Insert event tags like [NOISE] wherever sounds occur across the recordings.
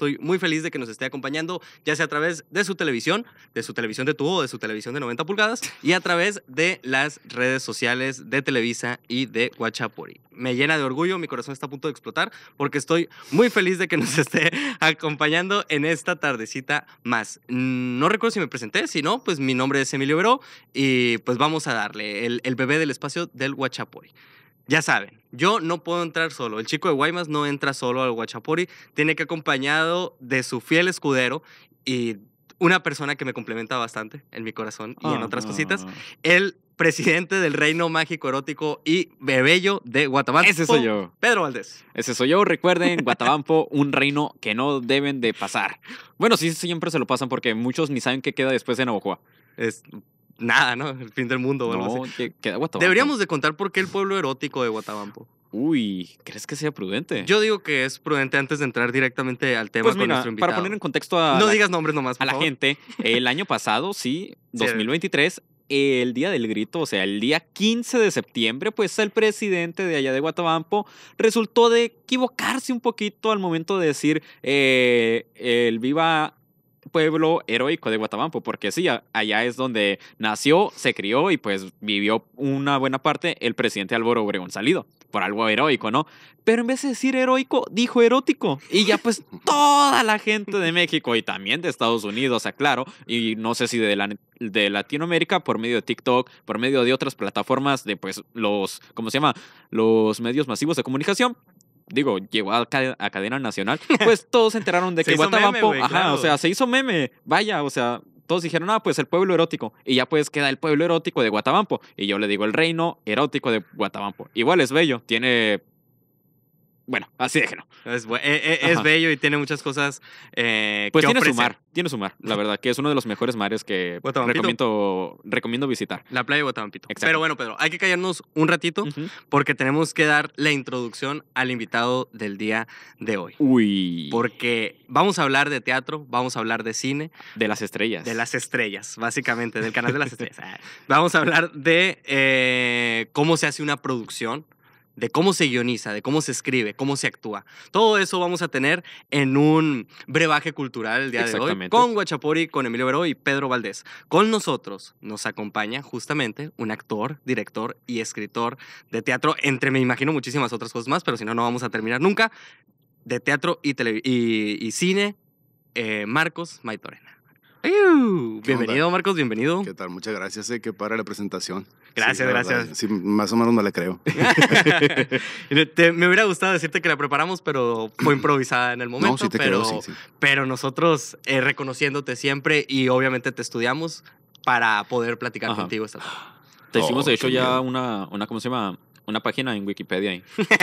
Estoy muy feliz de que nos esté acompañando, ya sea a través de su televisión, de su televisión de tubo, de su televisión de 90 pulgadas, y a través de las redes sociales de Televisa y de Guachapuri. Me llena de orgullo, mi corazón está a punto de explotar, porque estoy muy feliz de que nos [LAUGHS] esté acompañando en esta tardecita más. No recuerdo si me presenté, si no, pues mi nombre es Emilio Veró y pues vamos a darle el, bebé del espacio del Guachapuri ya saben, yo no puedo entrar solo. El chico de Guaymas no entra solo al Guachapuri, tiene que acompañado de su fiel escudero y una persona que me complementa bastante en mi corazón y en otras cositas. El presidente del Reino Mágico Erótico y Bebello de Guatabampo. Ese soy yo. Pedro Valdés. Ese soy yo. Recuerden, [LAUGHS] Guatabampo, un reino que no deben de pasar. Bueno, sí, siempre se lo pasan porque muchos ni saben qué queda después de Navajoa. Es nada, ¿no? El fin del mundo o algo no, así. Deberíamos de contar por qué el pueblo erótico de Guatabampo. Uy, ¿crees que sea prudente? Yo digo que es prudente antes de entrar directamente al tema pues con nuestro invitado. Para poner en contexto a. la, gente, el año pasado, sí, 2023, [LAUGHS] el día del grito, o sea, el día 15 de septiembre, pues el presidente de allá de Guatabampo resultó de equivocarse un poquito al momento de decir eh, el viva pueblo heroico de Guatabampo, porque sí, allá es donde nació, se crió y pues vivió una buena parte el presidente Álvaro Obregón salido, por algo heroico, ¿no? Pero en vez de decir heroico, dijo erótico. Y ya pues [LAUGHS] toda la gente de México y también de Estados Unidos, aclaro, y no sé si de, de Latinoamérica, por medio de TikTok, por medio de otras plataformas de pues los, ¿cómo se llama? Los medios masivos de comunicación, digo, llegó a, cadena nacional, [LAUGHS] pues todos se enteraron de que Guatabampo, ajá, o sea, se hizo meme, vaya, o sea, todos dijeron, ah, pues el pueblo erótico. Y ya pues queda el pueblo erótico de Guatabampo. Y yo le digo, el reino erótico de Guatabampo. Igual es bello, tiene bueno, así déjenlo. Es, e, e, bello y tiene muchas cosas. Eh, pues tiene su mar, tiene su mar, la verdad, que es uno de los mejores mares que recomiendo, recomiendo visitar. La playa de Exacto. Pero bueno, Pedro, hay que callarnos un ratito porque tenemos que dar la introducción al invitado del día de hoy. Uy. Porque vamos a hablar de teatro, vamos a hablar de cine. De las estrellas. De las estrellas, básicamente, del canal de las estrellas. [LAUGHS] vamos a hablar de eh, cómo se hace una producción de cómo se guioniza, de cómo se escribe, cómo se actúa. Todo eso vamos a tener en un brebaje cultural el día de hoy con Guachapori, con Emilio Vero y Pedro Valdés. Con nosotros nos acompaña justamente un actor, director y escritor de teatro, entre me imagino muchísimas otras cosas más, pero si no, no vamos a terminar nunca, de teatro y, y, cine, eh, Marcos Maitorena. Bienvenido, Marcos, bienvenido. ¿Qué tal? Muchas gracias, sé eh, que para la presentación. Gracias, gracias. más o menos no la creo. [LAUGHS] me hubiera gustado decirte que la preparamos, pero fue improvisada en el momento. No, pero, pero nosotros eh, reconociéndote siempre y obviamente te estudiamos para poder platicar contigo esta Te hicimos, de oh, hecho, ya una, una, ¿cómo se llama? Una página en Wikipedia.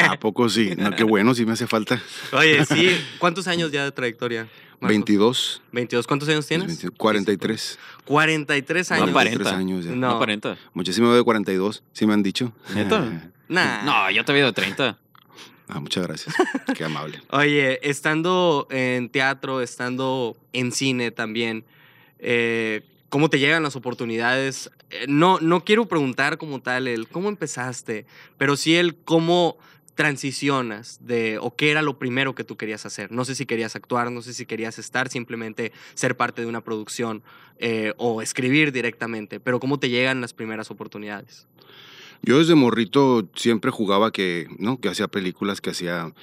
¿A poco sí? qué bueno, sí me hace falta. Oye, sí. ¿Cuántos años ya de trayectoria? 22. 22, ¿cuántos años tienes? 43. 43 años. No 43 Años No. 40. Muchísimo de 42, sí me han dicho. ¿Neta? [LAUGHS] No, yo te veo de 30. Ah, muchas gracias. [LAUGHS] Qué amable. Oye, estando en teatro, estando en cine también, eh, ¿cómo te llegan las oportunidades? Eh, no, no quiero preguntar como tal el cómo empezaste, pero sí el cómo transicionas de o qué era lo primero que tú querías hacer? No sé si querías actuar, no sé si querías estar, simplemente ser parte de una producción eh, o escribir directamente, pero ¿cómo te llegan las primeras oportunidades? Yo desde morrito siempre jugaba que, ¿no? Que hacía películas, que hacía...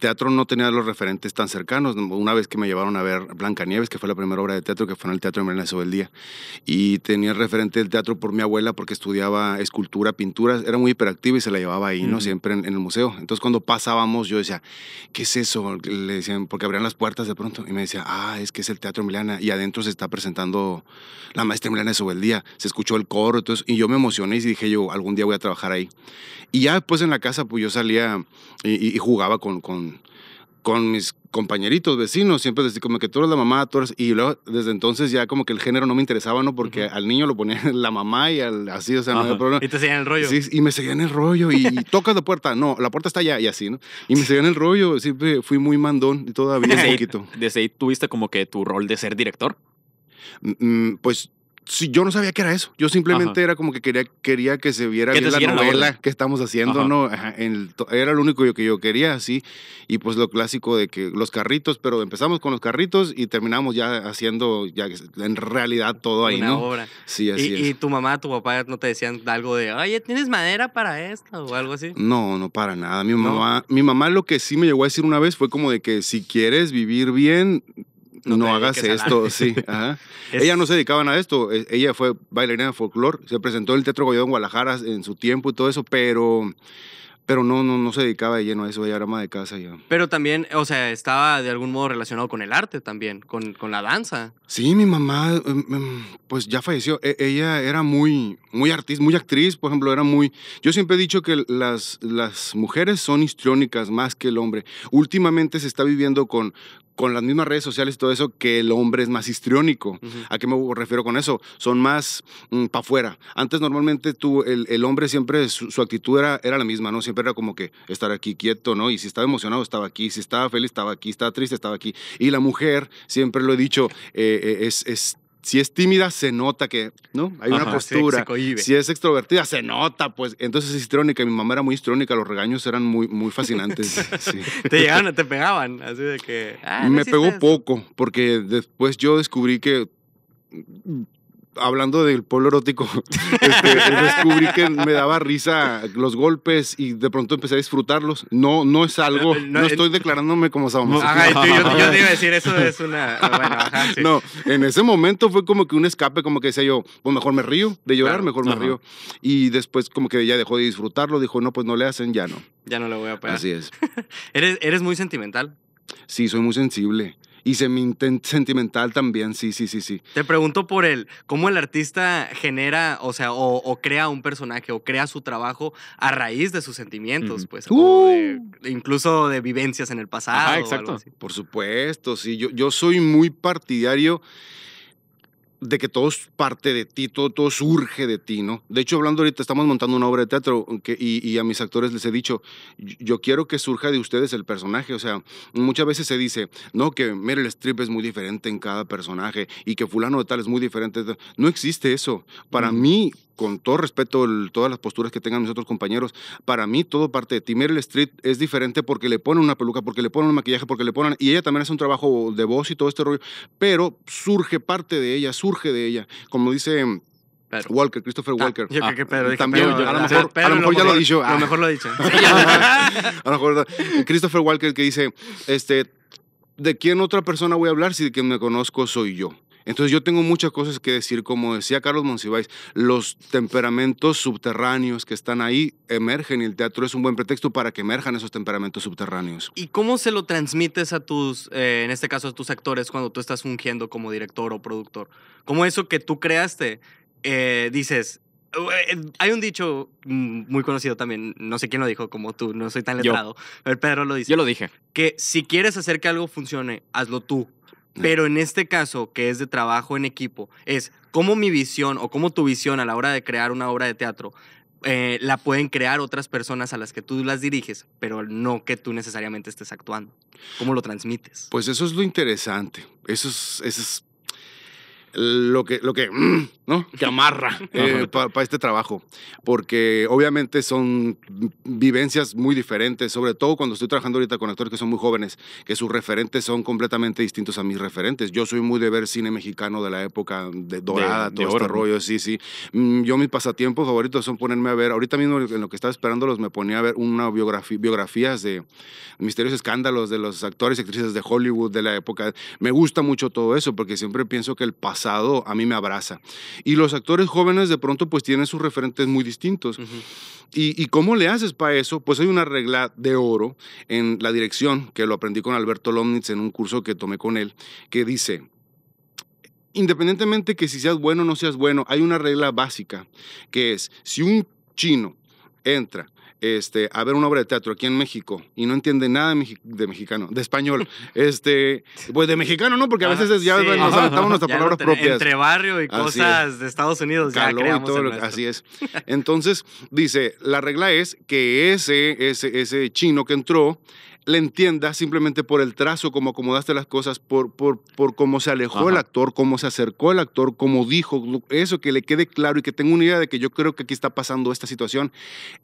Teatro no tenía los referentes tan cercanos. Una vez que me llevaron a ver Blancanieves, que fue la primera obra de teatro, que fue en el Teatro de Merena del Día. Y tenía el referente del teatro por mi abuela, porque estudiaba escultura, pinturas. Era muy hiperactiva y se la llevaba ahí, ¿no? Siempre en, el museo. Entonces cuando pasábamos, yo decía, ¿qué es eso? Le decían, porque abrían las puertas de pronto. Y me decía, ah, es que es el Teatro Emiliana Y adentro se está presentando la maestra Emiliana del Día. Se escuchó el coro. Entonces, y yo me emocioné y dije yo, algún día voy a trabajar ahí. Y ya después en la casa, pues yo salía y, jugaba con, con, con, mis compañeritos, vecinos, siempre decía como que tú eres la mamá, tú eres... Y luego desde entonces ya como que el género no me interesaba, ¿no? Porque al niño lo ponía [LAUGHS] la mamá y así, o sea, no había problema. Y te seguían el rollo. Sí, y me seguían el rollo y, tocas la puerta, no, la puerta está allá y así, ¿no? Y me seguían el rollo, siempre fui muy mandón y todavía un poquito. ¿Desde ahí tuviste como que tu rol de ser director? Mm, mm, pues yo no sabía que era eso. Yo simplemente era como que quería, quería que se viera bien la novela que estamos haciendo, ¿no? era lo único que yo quería, así. Y pues lo clásico de que los carritos, pero empezamos con los carritos y terminamos ya haciendo ya en realidad todo ahí, Una ¿no? Obra. Sí, así ¿Y, tu mamá, tu papá no te decían algo de, oye, ¿tienes madera para esto? O algo así. No, no para nada. Mi mamá, mi mamá lo que sí me llegó a decir una vez fue como de que si quieres vivir bien, no, hagas esto, [LAUGHS] sí. Ella no se dedicaba a esto, eh, ella fue bailarina de folclore, se presentó en el Teatro Goyón en Guadalajara en su tiempo y todo eso, pero pero no, no, no se dedicaba de lleno a eso, ella era ama de casa Pero también, o sea, estaba de algún modo relacionado con el arte también, con, la danza. Sí, mi mamá, em, em, pues ya falleció. E, ella era muy, muy artista, muy actriz, por ejemplo, era muy... Yo siempre he dicho que las, las mujeres son histriónicas más que el hombre. Últimamente se está viviendo con, con las mismas redes sociales y todo eso que el hombre es más histriónico. ¿A qué me refiero con eso? Son más mm, para afuera. Antes normalmente tú, el, hombre siempre, su, actitud era, era la misma, ¿no? Siempre era como que estar aquí quieto, ¿no? Y si estaba emocionado estaba aquí, si estaba feliz estaba aquí, estaba triste estaba aquí. Y la mujer, siempre lo he dicho, eh, eh, es si es tímida, se nota que, ¿no? Hay una postura. si es extrovertida, se nota, pues. Entonces es histrónica. Mi mamá era muy histrónica, los regaños eran muy, muy fascinantes. [LAUGHS] Te llegaban, te pegaban, así de que. Ah, me pegó poco, porque después yo descubrí que hablando del pueblo erótico, [LAUGHS] este, descubrí que me daba risa los golpes y de pronto empecé a disfrutarlos. No, no es algo, [LAUGHS] no, estoy declarándome como Samuel. yo, te iba a [LAUGHS] decir, eso es una... No, en ese momento fue como que un escape, como que decía yo, pues mejor me río de llorar, mejor me río. Y después como que ya dejó de disfrutarlo, dijo, no, pues no le hacen, ya no. Ya no lo voy a pegar. Así es. ¿Eres, ¿Eres muy sentimental? Sí, soy muy sensible. Y sentimental también, sí, sí, sí, sí. Te pregunto por el, cómo el artista genera, o sea, o, crea un personaje, o crea su trabajo a raíz de sus sentimientos, pues. ¡Uh! incluso de vivencias en el pasado. exacto. Por supuesto, sí. Yo, yo soy muy partidario de que todo es parte de ti, todo, surge de ti, ¿no? De hecho, hablando ahorita, estamos montando una obra de teatro y, a mis actores les he dicho, yo, quiero que surja de ustedes el personaje, o sea, muchas veces se dice, no, que Meryl Streep es muy diferente en cada personaje y que fulano de tal es muy diferente. No existe eso. Para mm. mí, con todo respeto, todas las posturas que tengan mis otros compañeros, para mí todo parte de ti. Meryl Streep es diferente porque le ponen una peluca, porque le ponen un maquillaje, porque le ponen... Y ella también hace un trabajo de voz y todo este rollo, pero surge parte de ella, surge surge de ella. Como dice mm, Walker, Christopher ah, Walker. yo creo que También, a, lo mejor, ya lo, he ah. [LAUGHS] dicho. A lo mejor lo he dicho. a Christopher Walker que dice, este, ¿de quién otra persona voy a hablar si de quien me conozco soy yo? Entonces yo tengo muchas cosas que decir, como decía Carlos Monsiváis, los temperamentos subterráneos que están ahí emergen y el teatro es un buen pretexto para que emerjan esos temperamentos subterráneos. ¿Y cómo se lo transmites a tus, eh, en este caso a tus actores, cuando tú estás fungiendo como director o productor? Como eso que tú creaste, eh, dices, eh, hay un dicho muy conocido también, no sé quién lo dijo, como tú, no soy tan letrado, pero Pedro lo dice. Yo lo dije. Que si quieres hacer que algo funcione, hazlo tú. Pero en este caso, que es de trabajo en equipo, es cómo mi visión o cómo tu visión a la hora de crear una obra de teatro eh, la pueden crear otras personas a las que tú las diriges, pero no que tú necesariamente estés actuando. ¿Cómo lo transmites? Pues eso es lo interesante. Eso es, eso es lo que, lo que, mm, ¿no? Que amarra [LAUGHS] eh, para este trabajo, porque obviamente son vivencias muy diferentes, sobre todo cuando estoy trabajando ahorita con actores que son muy jóvenes, que sus referentes son completamente distintos a mis referentes. Yo soy muy de ver cine mexicano de la época de dorada, todo este rollo, sí, sí. Mm, yo mis pasatiempos favoritos son ponerme a ver, ahorita mismo en lo que estaba esperándolos me ponía a ver una biografía, biografías de misterios escándalos de los actores y actrices de Hollywood de la época. Me gusta mucho todo eso porque siempre pienso que el pasado a mí me abraza. Y los actores jóvenes de pronto pues tienen sus referentes muy distintos. y, ¿Y cómo le haces para eso? Pues hay una regla de oro en la dirección, que lo aprendí con Alberto Lomnitz en un curso que tomé con él, que dice, independientemente que si seas bueno o no seas bueno, hay una regla básica, que es, si un chino entra este, a ver una obra de teatro aquí en México y no entiende nada de, mexicano, de español, [LAUGHS] este, pues de mexicano, ¿no? Porque a veces ya nos aventamos nuestras palabras propias. Entre barrio y cosas de Estados Unidos. ya así es. [LAUGHS] Entonces, dice, la regla es que ese, ese, ese chino que entró le entienda simplemente por el trazo, cómo acomodaste las cosas, por, por, por cómo se alejó el actor, cómo se acercó el actor, cómo dijo, eso que le quede claro y que tenga una idea de que yo creo que aquí está pasando esta situación.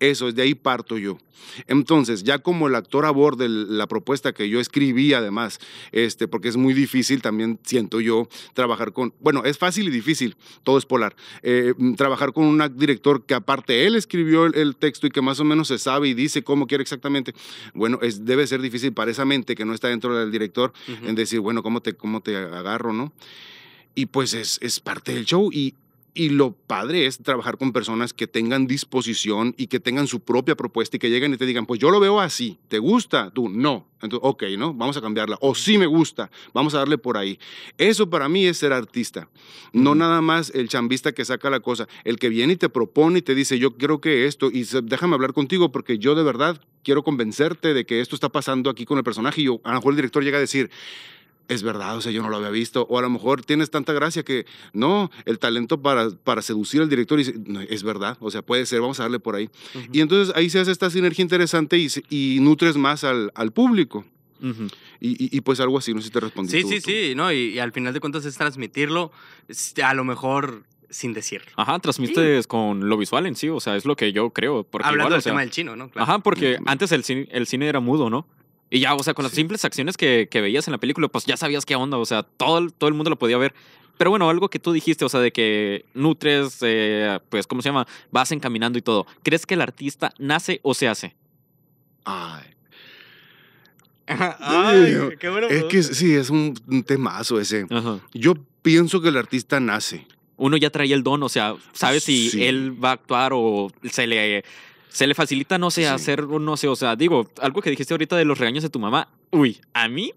Eso, de ahí parto yo. Entonces, ya como el actor aborde la propuesta que yo escribí, además, este, porque es muy difícil también, siento yo, trabajar con, bueno, es fácil y difícil, todo es polar, eh, mm, trabajar con un director que aparte él escribió el, texto y que más o menos se sabe y dice cómo quiere exactamente, bueno, es, debe ser difícil para esa mente que no está dentro del director en decir, bueno, ¿cómo te, cómo te agarro, no? Y pues es parte del show y, y lo padre es trabajar con personas que tengan disposición y que tengan su propia propuesta y que lleguen y te digan, pues yo lo veo así, ¿te gusta? Tú, no. Entonces, ok, ¿no? Vamos a cambiarla. O sí me gusta, vamos a darle por ahí. Eso para mí es ser artista. No nada más el chambista que saca la cosa, el que viene y te propone y te dice, yo creo que esto, y déjame hablar contigo porque yo de verdad quiero convencerte de que esto está pasando aquí con el personaje. Y yo, a lo mejor el director llega a decir, es verdad, o sea, yo no lo había visto. O a lo mejor tienes tanta gracia que, no, el talento para, para seducir al director, y, es verdad, o sea, puede ser, vamos a darle por ahí. Y entonces ahí se hace esta sinergia interesante y, nutres más al, público. y, pues algo así, no sé si te respondí. Sí, sí, sí, no, y, al final de cuentas es transmitirlo, a lo mejor sin decirlo. Ajá, transmites con lo visual en sí, o sea, es lo que yo creo. Porque Hablando del tema del chino, ¿no? Ajá, porque antes el el cine era mudo, ¿no? Y ya, o sea, con las simples acciones que, que, veías en la película, pues ya sabías qué onda, o sea, todo, todo el mundo lo podía ver. Pero bueno, algo que tú dijiste, o sea, de que nutres, eh, pues, ¿cómo se llama? Vas encaminando y todo. ¿Crees que el artista nace o se hace? Ay. [LAUGHS] Ay, qué bueno. Es que sí, es un, temazo ese. Yo pienso que el artista nace uno ya traía el don, o sea, sabes si él va a actuar o se le se le facilita, no sé, hacer, no sé, o sea, digo, algo que dijiste ahorita de los regaños de tu mamá, uy, a mí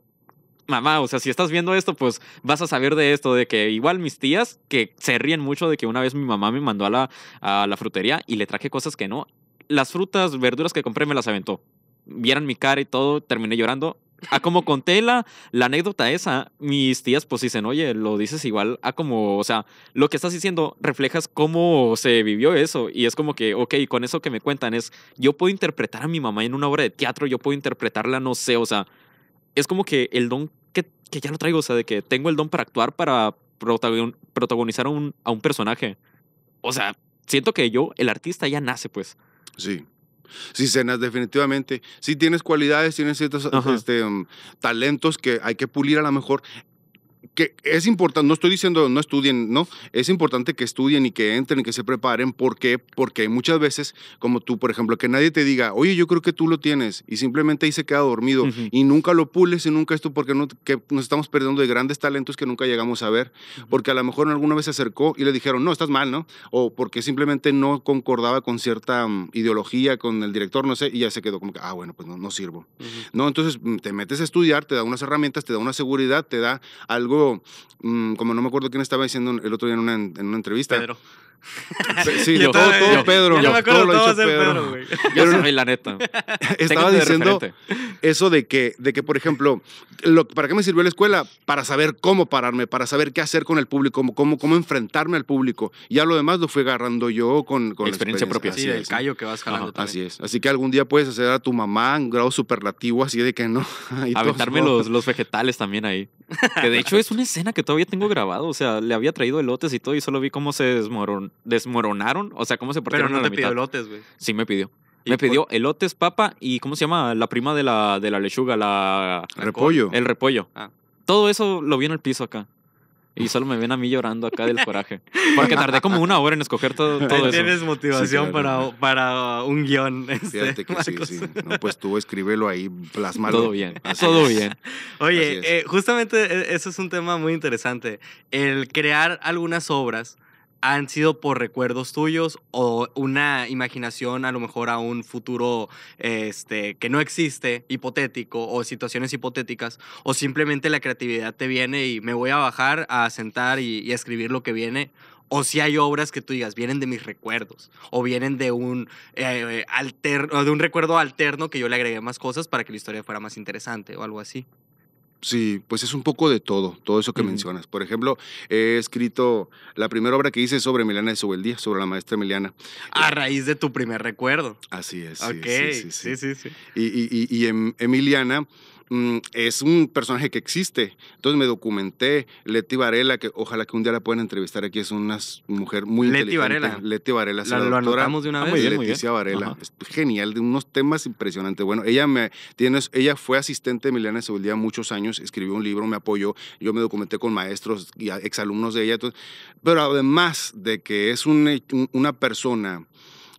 mamá, o sea, si estás viendo esto, pues vas a saber de esto, de que igual mis tías, que se ríen mucho de que una vez mi mamá me mandó a la, a la frutería y le traje cosas que no, las frutas, verduras que compré me las aventó. Vieran mi cara y todo, terminé llorando, a ah, como conté la, anécdota esa, mis tías pues dicen, oye, lo dices igual a como, o sea, lo que estás diciendo reflejas cómo se vivió eso. Y es como que, ok, con eso que me cuentan es, yo puedo interpretar a mi mamá en una obra de teatro, yo puedo interpretarla, no sé, o sea, es como que el don que, que ya lo traigo, o sea, de que tengo el don para actuar, para protagonizar a un, a un personaje. O sea, siento que yo, el artista, ya nace, pues. Sí si cenas, definitivamente. si tienes cualidades, tienes ciertos este, mm, talentos que hay que pulir a lo mejor que es importante, no estoy diciendo no estudien, no, es importante que estudien y que entren y que se preparen. ¿Por qué? Porque muchas veces, como tú, por ejemplo, que nadie te diga, oye, yo creo que tú lo tienes y simplemente ahí se queda dormido y nunca lo pules y nunca esto porque nos estamos perdiendo de grandes talentos que nunca llegamos a ver, porque a lo mejor alguna vez se acercó y le dijeron, no, estás mal, ¿no? O porque simplemente no concordaba con cierta mm, ideología, con el director, no sé, y ya se quedó como que, ah, bueno, pues no, sirvo. No, entonces mm, te metes a estudiar, te da unas herramientas, te da una seguridad, te da algo Mm, como no me acuerdo quién estaba diciendo el otro día en una, en una entrevista. Pedro. Sí, yo, todo, yo, Pedro. me acuerdo todo, todo Pedro. güey. Yo soy la neta. Estaba diciendo eso de que, de que, por ejemplo, ¿para qué me sirvió la escuela? Para saber cómo pararme, para saber qué hacer con el público, cómo, cómo, enfrentarme al público. Y ya lo demás lo fui agarrando yo con, experiencia, propia. Así es, callo que vas jalando. así es. Así que algún día puedes hacer a tu mamá un grado superlativo así de que no. [LAUGHS] Aventarme los, los vegetales también ahí. Que de hecho es una escena que todavía tengo grabado. O sea, le había traído elotes y todo y solo vi cómo se desmoronó desmoronaron. O sea, ¿cómo se portaron? Pero no te pidió elotes, güey. Sí, me pidió. Me pidió elotes, papa y ¿cómo se llama? La prima de la, de la lechuga, la... Repollo. El repollo. Ah. Todo eso lo vi en el piso acá. Y solo me ven a mí llorando acá del coraje. Porque [LAUGHS] tardé como una hora en escoger todo, todo eso. Tienes motivación para, para un guión. [LAUGHS] Este, Fíjate que sí, sí. pues tú escríbelo ahí, plasmarlo. Todo bien, todo bien. Oye, eh, justamente eh, eso es un tema muy interesante. El crear algunas obras han sido por recuerdos tuyos o una imaginación a lo mejor a un futuro este, que no existe, hipotético o situaciones hipotéticas, o simplemente la creatividad te viene y me voy a bajar a sentar y, escribir lo que viene. O si hay obras que tú digas, vienen de mis recuerdos, o vienen de un, eh, de un recuerdo alterno que yo le agregué más cosas para que la historia fuera más interesante o algo así. Sí, pues es un poco de todo, todo eso que mencionas. Por ejemplo, he escrito la primera obra que hice sobre Emiliana de Sobeldía, sobre la maestra Emiliana. A eh, raíz de tu primer recuerdo. Así es. Ok, sí, sí, sí. Y, y, y, em, Emiliana Mm, es un personaje que existe. Entonces me documenté. Leti Varela, que ojalá que un día la puedan entrevistar aquí, es una mujer muy Leti Leti Varela. La, lo de una ah, vez. Leticia Varela. Es genial, de unos temas impresionantes. Bueno, ella, me, ella fue asistente de Emiliana Seguridad muchos años, escribió un libro, me apoyó. Yo me documenté con maestros y exalumnos de ella. Entonces, pero además de que es una persona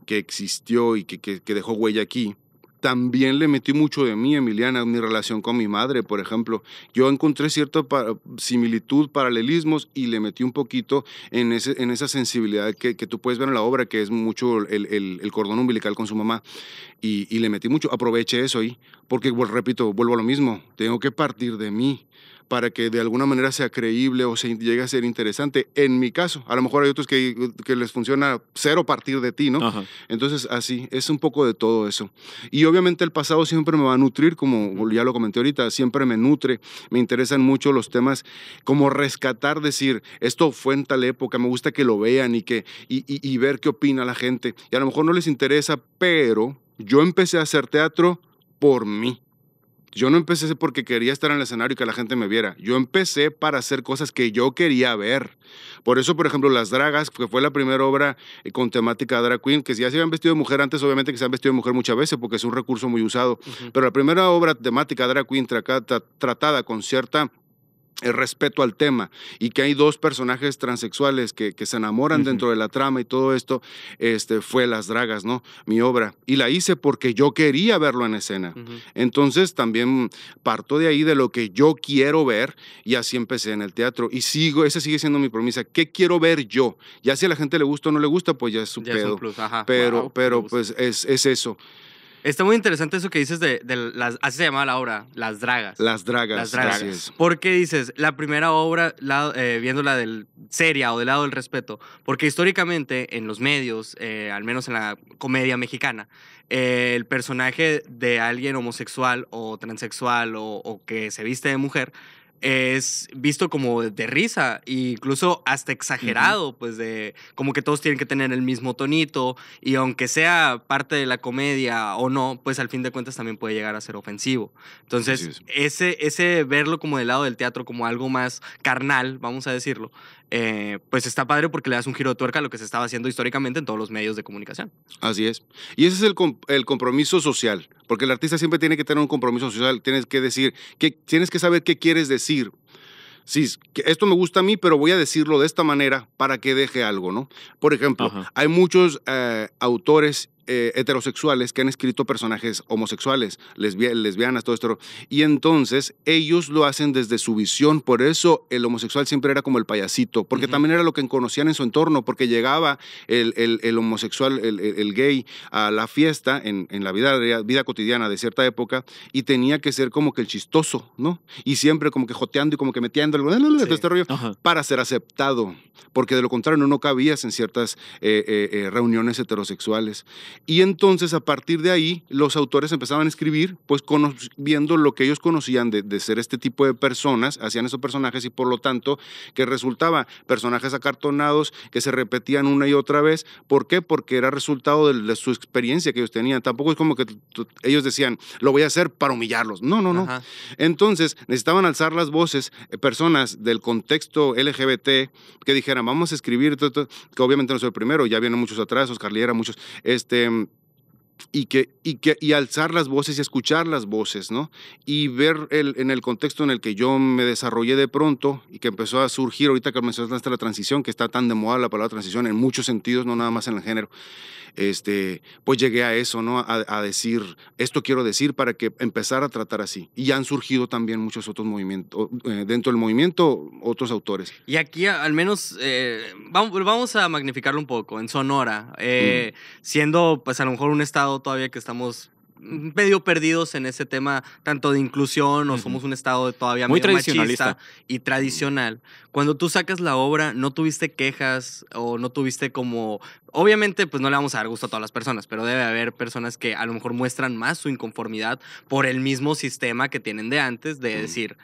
que existió y que dejó huella aquí, también le metí mucho de mí, Emiliana, mi relación con mi madre, por ejemplo. Yo encontré cierta similitud, paralelismos y le metí un poquito en, ese, en esa sensibilidad que, que, tú puedes ver en la obra, que es mucho el, el, cordón umbilical con su mamá. Y, le metí mucho, aproveché eso ahí, porque, repito, vuelvo a lo mismo, tengo que partir de mí para que de alguna manera sea creíble o se llegue a ser interesante. En mi caso, a lo mejor hay otros que, les funciona cero partir de ti, ¿no? Entonces, así, es un poco de todo eso. Y obviamente el pasado siempre me va a nutrir, como ya lo comenté ahorita, siempre me nutre, me interesan mucho los temas, como rescatar, decir, esto fue en tal época, me gusta que lo vean y, que, y ver qué opina la gente. Y a lo mejor no les interesa, pero yo empecé a hacer teatro por mí yo no empecé porque quería estar en el escenario y que la gente me viera. Yo empecé para hacer cosas que yo quería ver. Por eso, por ejemplo, Las Dragas, que fue la primera obra eh, con temática drag queen, que si ya se habían vestido de mujer antes, obviamente que se han vestido de mujer muchas veces porque es un recurso muy usado. Pero la primera obra temática drag queen tratada con cierta el respeto al tema y que hay dos personajes transexuales que, se enamoran dentro de la trama y todo esto, este, fue Las Dragas, ¿no? Mi obra. Y la hice porque yo quería verlo en escena. Entonces también parto de ahí de lo que yo quiero ver y así empecé en el teatro. Y sigo, esa sigue siendo mi promesa. ¿Qué quiero ver yo? Ya si a la gente le gusta o no le gusta, pues ya es su pedo. Pero, pero pues es, es eso. Está muy interesante eso que dices de, las, así se llamaba la obra, Las Dragas. Las Dragas. Las Dragas. ¿Por qué dices, la primera obra, la, eh, viéndola del seria o del lado del respeto, porque históricamente en los medios, eh, al menos en la comedia mexicana, eh, el personaje de alguien homosexual o transexual o que se viste de mujer es visto como de, risa incluso hasta exagerado, pues de como que todos tienen que tener el mismo tonito y aunque sea parte de la comedia o no, pues al fin de cuentas también puede llegar a ser ofensivo. Entonces, ese, ese verlo como del lado del teatro, como algo más carnal, vamos a decirlo, eh, pues está padre porque le das un giro de tuerca a lo que se estaba haciendo históricamente en todos los medios de comunicación. Así es. Y ese es el, el compromiso social, porque el artista siempre tiene que tener un compromiso social, tienes que decir, que, tienes que saber qué quieres decir sí, esto me gusta a mí, pero voy a decirlo de esta manera para que deje algo, ¿no? Por ejemplo, hay muchos eh, autores eh, heterosexuales que han escrito personajes homosexuales, lesbianas, todo esto. Y entonces ellos lo hacen desde su visión. Por eso el homosexual siempre era como el payasito, porque también era lo que conocían en su entorno, porque llegaba el, homosexual, el, gay, a la fiesta en, la vida, vida cotidiana de cierta época y tenía que ser como que el chistoso, ¿no? Y siempre como que joteando y como que metiendo este algo, para ser aceptado, porque de lo contrario no cabías en ciertas eh, eh, reuniones heterosexuales. Y entonces a partir de ahí los autores empezaban a escribir, pues viendo lo que ellos conocían de, ser este tipo de personas, hacían esos personajes y por lo tanto que resultaba personajes acartonados que se repetían una y otra vez. ¿Por qué? Porque era resultado de, su experiencia que ellos tenían. Tampoco es como que ellos decían, lo voy a hacer para humillarlos. No, no, no. Entonces necesitaban alzar las voces eh, personas del contexto LGBT que dijeran, vamos a escribir, que obviamente no soy el primero, ya vienen muchos atrás, Oscar Liera, muchos, este, им y, que, y, que, y alzar las voces y escuchar las voces, ¿no? Y ver el, en el contexto en el que yo me desarrollé de pronto y que empezó a surgir ahorita que hasta la transición, que está tan de moda la palabra transición en muchos sentidos, no nada más en el género, este, pues llegué a eso, ¿no? A, decir, esto quiero decir para que empezar a tratar así. Y han surgido también muchos otros movimientos, eh, dentro del movimiento, otros autores. Y aquí al menos, eh, vamos, vamos a magnificarlo un poco, en Sonora, mm. eh, siendo pues a lo mejor un estado todavía que estamos mm, medio perdidos en ese tema tanto de inclusión o somos un estado todavía muy medio machista y tradicional. Cuando tú sacas la obra, no tuviste quejas o no tuviste como obviamente pues no le vamos a dar gusto a todas las personas, pero debe haber personas que a lo mejor muestran más su inconformidad por el mismo sistema que tienen de antes de decir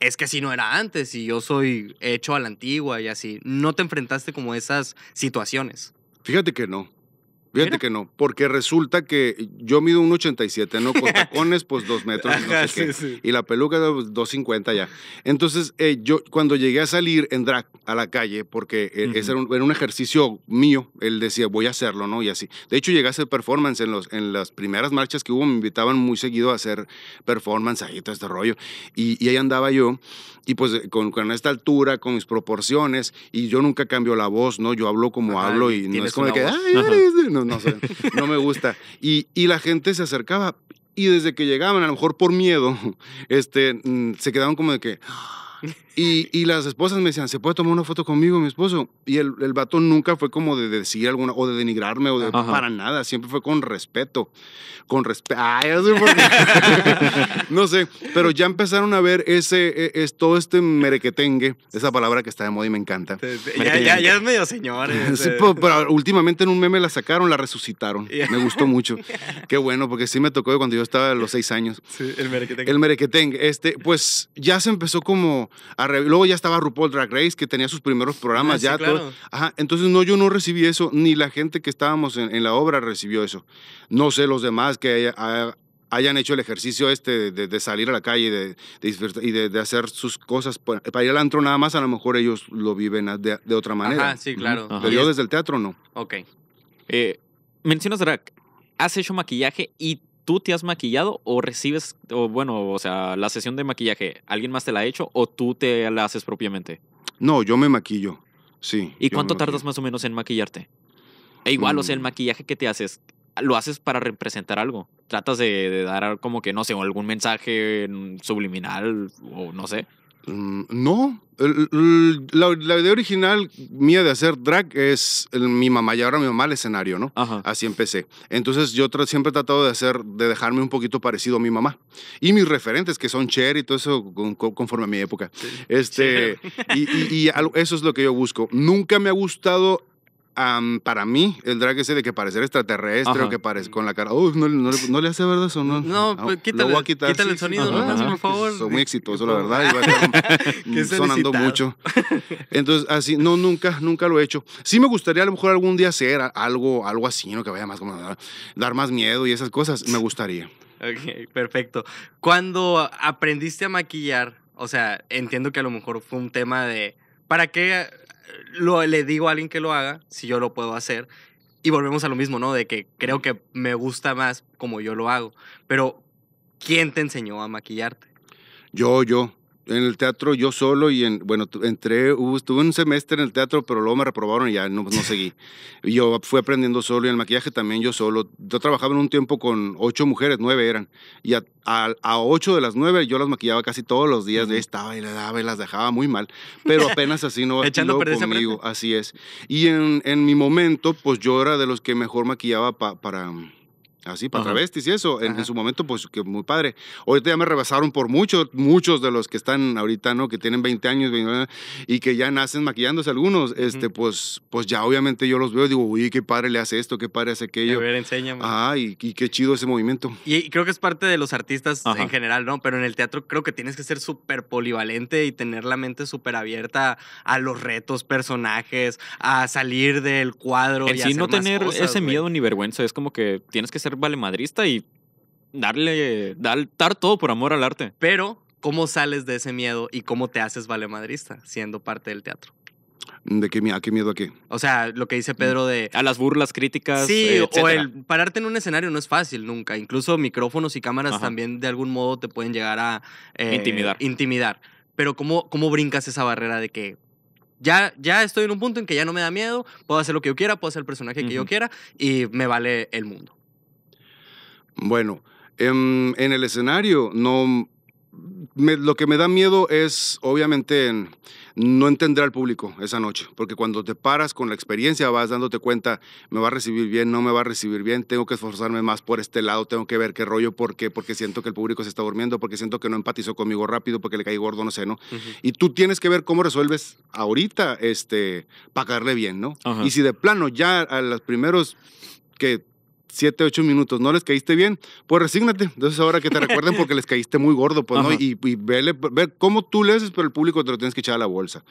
es que así no era antes y yo soy hecho a la antigua y así. ¿No te enfrentaste como a esas situaciones? Fíjate que no. Fíjate que no, porque resulta que yo mido un 87, ¿no? Con [LAUGHS] tacones, pues dos metros, no sé qué. Sí, y la peluca, 250 pues, ya. Entonces, eh, yo cuando llegué a salir en drag a la calle, porque eh, ese era un, un, ejercicio mío, él decía, voy a hacerlo, ¿no? Y así. De hecho, llegué a hacer performance en, los, en las primeras marchas que hubo, me invitaban muy seguido a hacer performance ahí, todo este rollo. Y, ahí andaba yo, y pues eh, con, con, esta altura, con mis proporciones, y yo nunca cambio la voz, ¿no? Yo hablo como hablo y no es como que, ay, no no sé, no me gusta. Y, la gente se acercaba y desde que llegaban, a lo mejor por miedo, [LAUGHS] este, mm, se quedaban como de que... Y, y, las esposas me decían, ¿se puede tomar una foto conmigo, mi esposo? Y el, el vato nunca fue como de decir alguna, o de denigrarme, o de para nada. Siempre fue con respeto. Con respeto. [LAUGHS] no sé, pero ya empezaron a ver ese, e, es, todo este merequetengue, esa palabra que está de moda y me encanta. Ya, ya, ya es medio señor. Eh, [LAUGHS] sí, pero, últimamente en un meme la sacaron, la resucitaron. [LAUGHS] Me gustó mucho. Qué bueno, porque sí me tocó cuando yo estaba a los seis años. Sí, el merequetengue. El merequetengue. Este, pues ya se empezó como Luego ya estaba RuPaul Drag Race, que tenía sus primeros programas ah, ya. entonces no, yo no recibí eso, ni la gente que estábamos en, la obra recibió eso. No sé los demás que hayan hecho el ejercicio este de, salir a la calle de, y de, hacer sus cosas para ir al antro nada más, a lo mejor ellos lo viven de, otra manera. Ah, sí, claro. Pero yo desde el teatro no. Ok. Eh, mencionas drag. Has hecho maquillaje y tú te has maquillado o recibes, o bueno, o sea, la sesión de maquillaje, ¿alguien más te la ha hecho o tú te la haces propiamente? No, yo me maquillo, sí. ¿Y cuánto tardas más o menos en maquillarte? E igual, o sea, el mm. maquillaje que te haces, lo haces para representar algo. Tratas de, de, dar como que, no sé, algún mensaje mm, subliminal o no sé. Mm, no, la, idea original mía de hacer drag es mi mamá y ahora mi mamá el escenario, ¿no? Así empecé. Entonces yo siempre he tratado de hacer, de dejarme un poquito parecido a mi mamá. Y mis referentes, que son Cher y todo eso conforme a mi época. Este, y, eso es lo que yo busco. Nunca me ha gustado para mí, el drag ese de que parecer extraterrestre o que parezca con la cara, Uy, no, le hace verdad eso, ¿no? No, ah, pues, quítale, quítale el sonido, ¿no? por pues, favor. muy exitoso, la verdad, [LAUGHS] mm, sonando mucho. [LAUGHS] Entonces, así, no, nunca, nunca lo he hecho. Sí me gustaría a lo mejor algún día hacer algo, algo así, ¿no? Que vaya más como dar, ah, dar más miedo y esas cosas, me gustaría. ok, perfecto. Cuando aprendiste a maquillar, o sea, entiendo que a lo mejor fue un tema de, ¿para qué le digo a alguien que lo haga, si yo lo puedo hacer. Y volvemos a lo mismo, ¿no? De que creo que me gusta más como yo lo hago. Pero, ¿quién te enseñó a maquillarte? Yo, yo en el teatro yo solo y en, bueno, entré, estuve un semestre en el teatro, pero luego me reprobaron y ya no, no seguí. Yo fui aprendiendo solo y el maquillaje también yo solo. Yo trabajaba en un tiempo con ocho mujeres, nueve eran, y a, ocho de las nueve yo las maquillaba casi todos los días, de estaba y le daba y las dejaba muy mal, pero apenas así no [LAUGHS] Echando conmigo, así es. Y en, en, mi momento, pues yo era de los que mejor maquillaba para Así, para travestis y eso, en, su momento, pues que muy padre. Ahorita ya me rebasaron por muchos, muchos de los que están ahorita, ¿no? Que tienen 20 años años y que ya nacen maquillándose algunos, este, pues, pues ya obviamente yo los veo y digo, uy, qué padre le hace esto, qué padre hace aquello. A ver, Ah, y, y, qué chido ese movimiento. Y, creo que es parte de los artistas en general, ¿no? Pero en el teatro creo que tienes que ser súper polivalente y tener la mente súper abierta a los retos, personajes, a salir del cuadro. y sí, no tener ese miedo ni vergüenza, es como que tienes que ser vale valemadrista y darle, dar, todo por amor al arte. Pero, ¿cómo sales de ese miedo y cómo te haces valemadrista siendo parte del teatro? ¿De qué, a qué miedo a qué? O sea, lo que dice Pedro de... A las burlas, críticas. Sí, o el pararte en un escenario no es fácil nunca. Incluso micrófonos y cámaras también de algún modo te pueden llegar a... Eh, intimidar. Pero ¿cómo, ¿cómo brincas esa barrera de que ya, ya estoy en un punto en que ya no me da miedo, puedo hacer lo que yo quiera, puedo hacer el personaje que yo quiera y me vale el mundo? Bueno, em, en, el escenario no lo que me da miedo es, obviamente, no entender al público esa noche, porque cuando te paras con la experiencia vas dándote cuenta, me va a recibir bien, no me va a recibir bien, tengo que esforzarme más por este lado, tengo que ver qué rollo, por qué, porque siento que el público se está durmiendo, porque siento que no empatizó conmigo rápido, porque le caí gordo, no sé, ¿no? Y tú tienes que ver cómo resuelves ahorita, este, para bien, ¿no? Y si de plano ya a los primeros que 7, 8 minutos, no les caíste bien, pues resígnate. Entonces ahora que te recuerden porque les [LAUGHS] caíste muy gordo, pues, ¿no? Y, y vele, ve cómo tú le haces, pero el público te lo tienes que echar a la bolsa.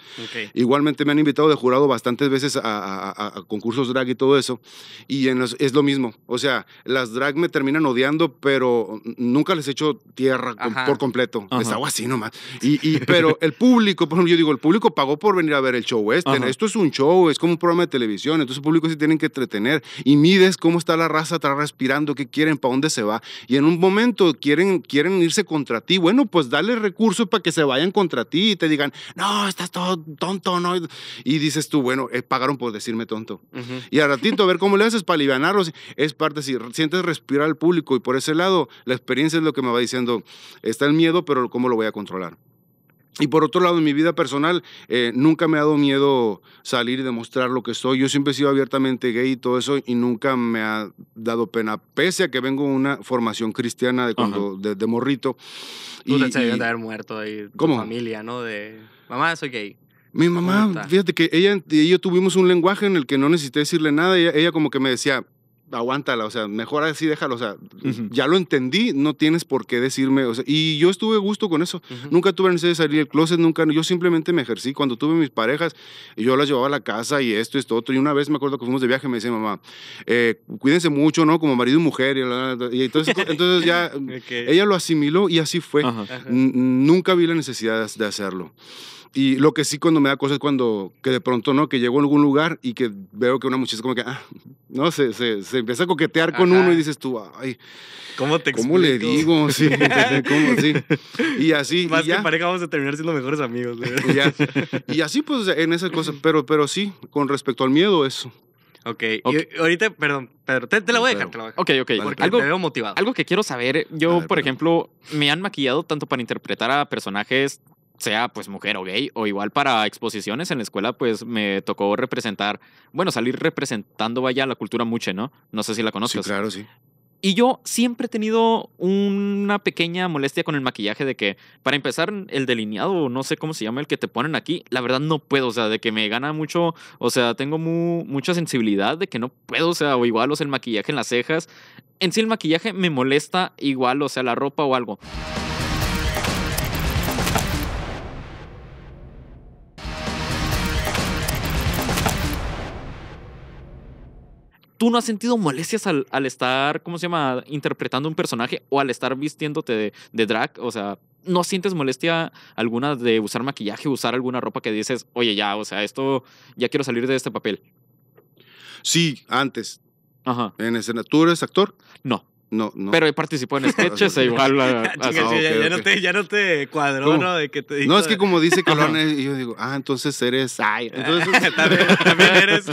Igualmente me han invitado de jurado bastantes veces a, concursos drag y todo eso, y es lo mismo. O sea, las drag me terminan odiando, pero nunca les echo tierra por completo. Ajá. Les hago así nomás. Y, pero el público, por ejemplo, yo digo, el público pagó por venir a ver el show western Esto es un show, es como un programa de televisión, entonces el público se tiene que entretener y mides cómo está la raza atrás respirando, qué quieren, para dónde se va. Y en un momento quieren, quieren irse contra ti. Bueno, pues dale recursos para que se vayan contra ti y te digan, no, estás todo tonto, ¿no? Y dices tú, bueno, eh, pagaron por decirme tonto. Y al ratito, a ver cómo le haces para aliviarlos. Es parte, si sientes respirar al público y por ese lado, la experiencia es lo que me va diciendo, está el miedo, pero cómo lo voy a controlar. Y por otro lado, en mi vida personal, eh, nunca me ha dado miedo salir y demostrar lo que soy. Yo siempre he sido abiertamente gay y todo eso, y nunca me ha dado pena, pese a que vengo de una formación cristiana de cuando morrito. Tú y, te de haber muerto ahí, ¿cómo? familia, ¿no? De, mamá, soy gay. Mi mamá, fíjate que ella y yo tuvimos un lenguaje en el que no necesité decirle nada. ella como que me decía, aguántala, o sea, mejor así déjalo, o sea, ya lo entendí, no tienes por qué decirme, o sea, y yo estuve gusto con eso, nunca tuve necesidad de salir del closet, nunca, yo simplemente me ejercí, cuando tuve mis parejas, yo las llevaba a la casa y esto, esto, otro, y una vez me acuerdo que fuimos de viaje, me decía mamá, eh, cuídense mucho, ¿no? Como marido y mujer, y, entonces, [LAUGHS] entonces ya, ella lo asimiló y así fue, nunca vi la necesidad de hacerlo. Y lo que sí cuando me da cosas es cuando, que de pronto, ¿no? Que llego a algún lugar y que veo que una muchacha como que, ah, no, se, se, empieza a coquetear con uno y dices tú, ay. ¿Cómo te ¿Cómo le digo? Sí, [LAUGHS] ¿cómo? Sí. Y así. Más que pareja vamos a terminar siendo mejores amigos. Y, así, pues, en esas cosas. [LAUGHS] Pero, pero sí, con respecto al miedo, eso. Ok, ahorita, perdón, Pedro, te, la voy a dejar, te la voy a dejar. Ok, ok. algo, veo motivado. Algo que quiero saber, yo, por ejemplo, me han maquillado tanto para interpretar a personajes sea pues mujer o gay, o igual para exposiciones en la escuela, pues me tocó representar, bueno, salir representando vaya la cultura mucho ¿no? No sé si la conoces. Sí, claro, sí. Y yo siempre he tenido una pequeña molestia con el maquillaje de que, para empezar, el delineado, no sé cómo se llama, el que te ponen aquí, la verdad no puedo, o sea, de que me gana mucho, o sea, tengo mucha sensibilidad de que no puedo, o sea, o igual, o sea, el maquillaje en las cejas. En sí el maquillaje me molesta igual, o sea, la ropa o algo. ¿Tú no has sentido molestias al, estar, ¿cómo se llama?, interpretando un personaje o al estar vistiéndote de, drag? O sea, ¿no sientes molestia alguna de usar maquillaje, usar alguna ropa que dices, oye, ya, o sea, esto, ya quiero salir de este papel? Sí, antes. Ajá. ¿En escenatura eres actor? No. No, no. Pero participó en [LAUGHS] sketches e igual. ya, No te, ya, no cuadró, ¿no? no, es que como dice [LAUGHS] Colón, eh, yo digo, ah, entonces eres. Ay, [LAUGHS] entonces. ¿También, eres.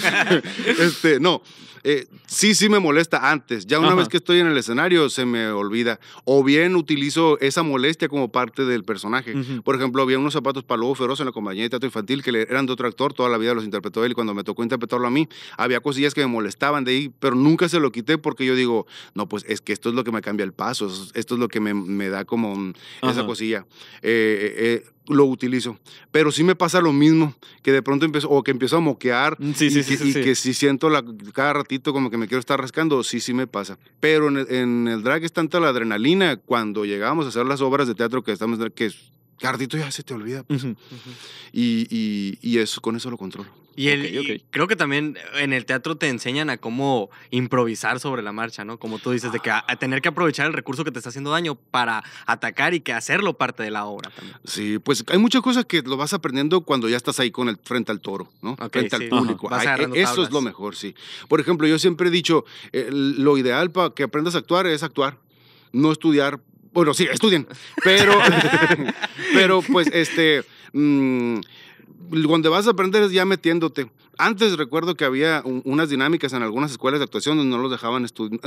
este, no. Eh, sí, sí me molesta antes. Ya una vez que estoy en el escenario, se me olvida. O bien utilizo esa molestia como parte del personaje. Por ejemplo, había unos zapatos para lobo feroz en la compañía de teatro infantil que eran de otro actor, toda la vida los interpretó él. Y cuando me tocó interpretarlo a mí, había cosillas que me molestaban de ahí, pero nunca se lo quité porque yo digo, no, pues es que que esto es lo que me cambia el paso, esto es lo que me, me da como mm, esa cosilla. Eh, eh, eh, lo utilizo. Pero sí me pasa lo mismo, que de pronto empiezo, o que empiezo a moquear mm, y, que, sí, si siento la, cada ratito como que me quiero estar rascando, sí, sí me pasa. Pero en el, drag es tanta la adrenalina cuando llegamos a hacer las obras de teatro que estamos, que ratito ya se te olvida. Pues. Y, y, y, eso, con eso lo controlo. Y, creo que también en el teatro te enseñan a cómo improvisar sobre la marcha, ¿no? Como tú dices, de que a, tener que aprovechar el recurso que te está haciendo daño para atacar y que hacerlo parte de la obra también. Sí, pues hay muchas cosas que lo vas aprendiendo cuando ya estás ahí con el, frente al toro, ¿no? frente al público. E eso es lo mejor, sí. Por ejemplo, yo siempre he dicho, eh, lo ideal para que aprendas a actuar es actuar, no estudiar bueno, sí, estudien, pero, [LAUGHS] pero pues este, mm, donde vas a aprender es ya metiéndote. Antes recuerdo que había unas dinámicas en algunas escuelas de actuación donde no los dejaban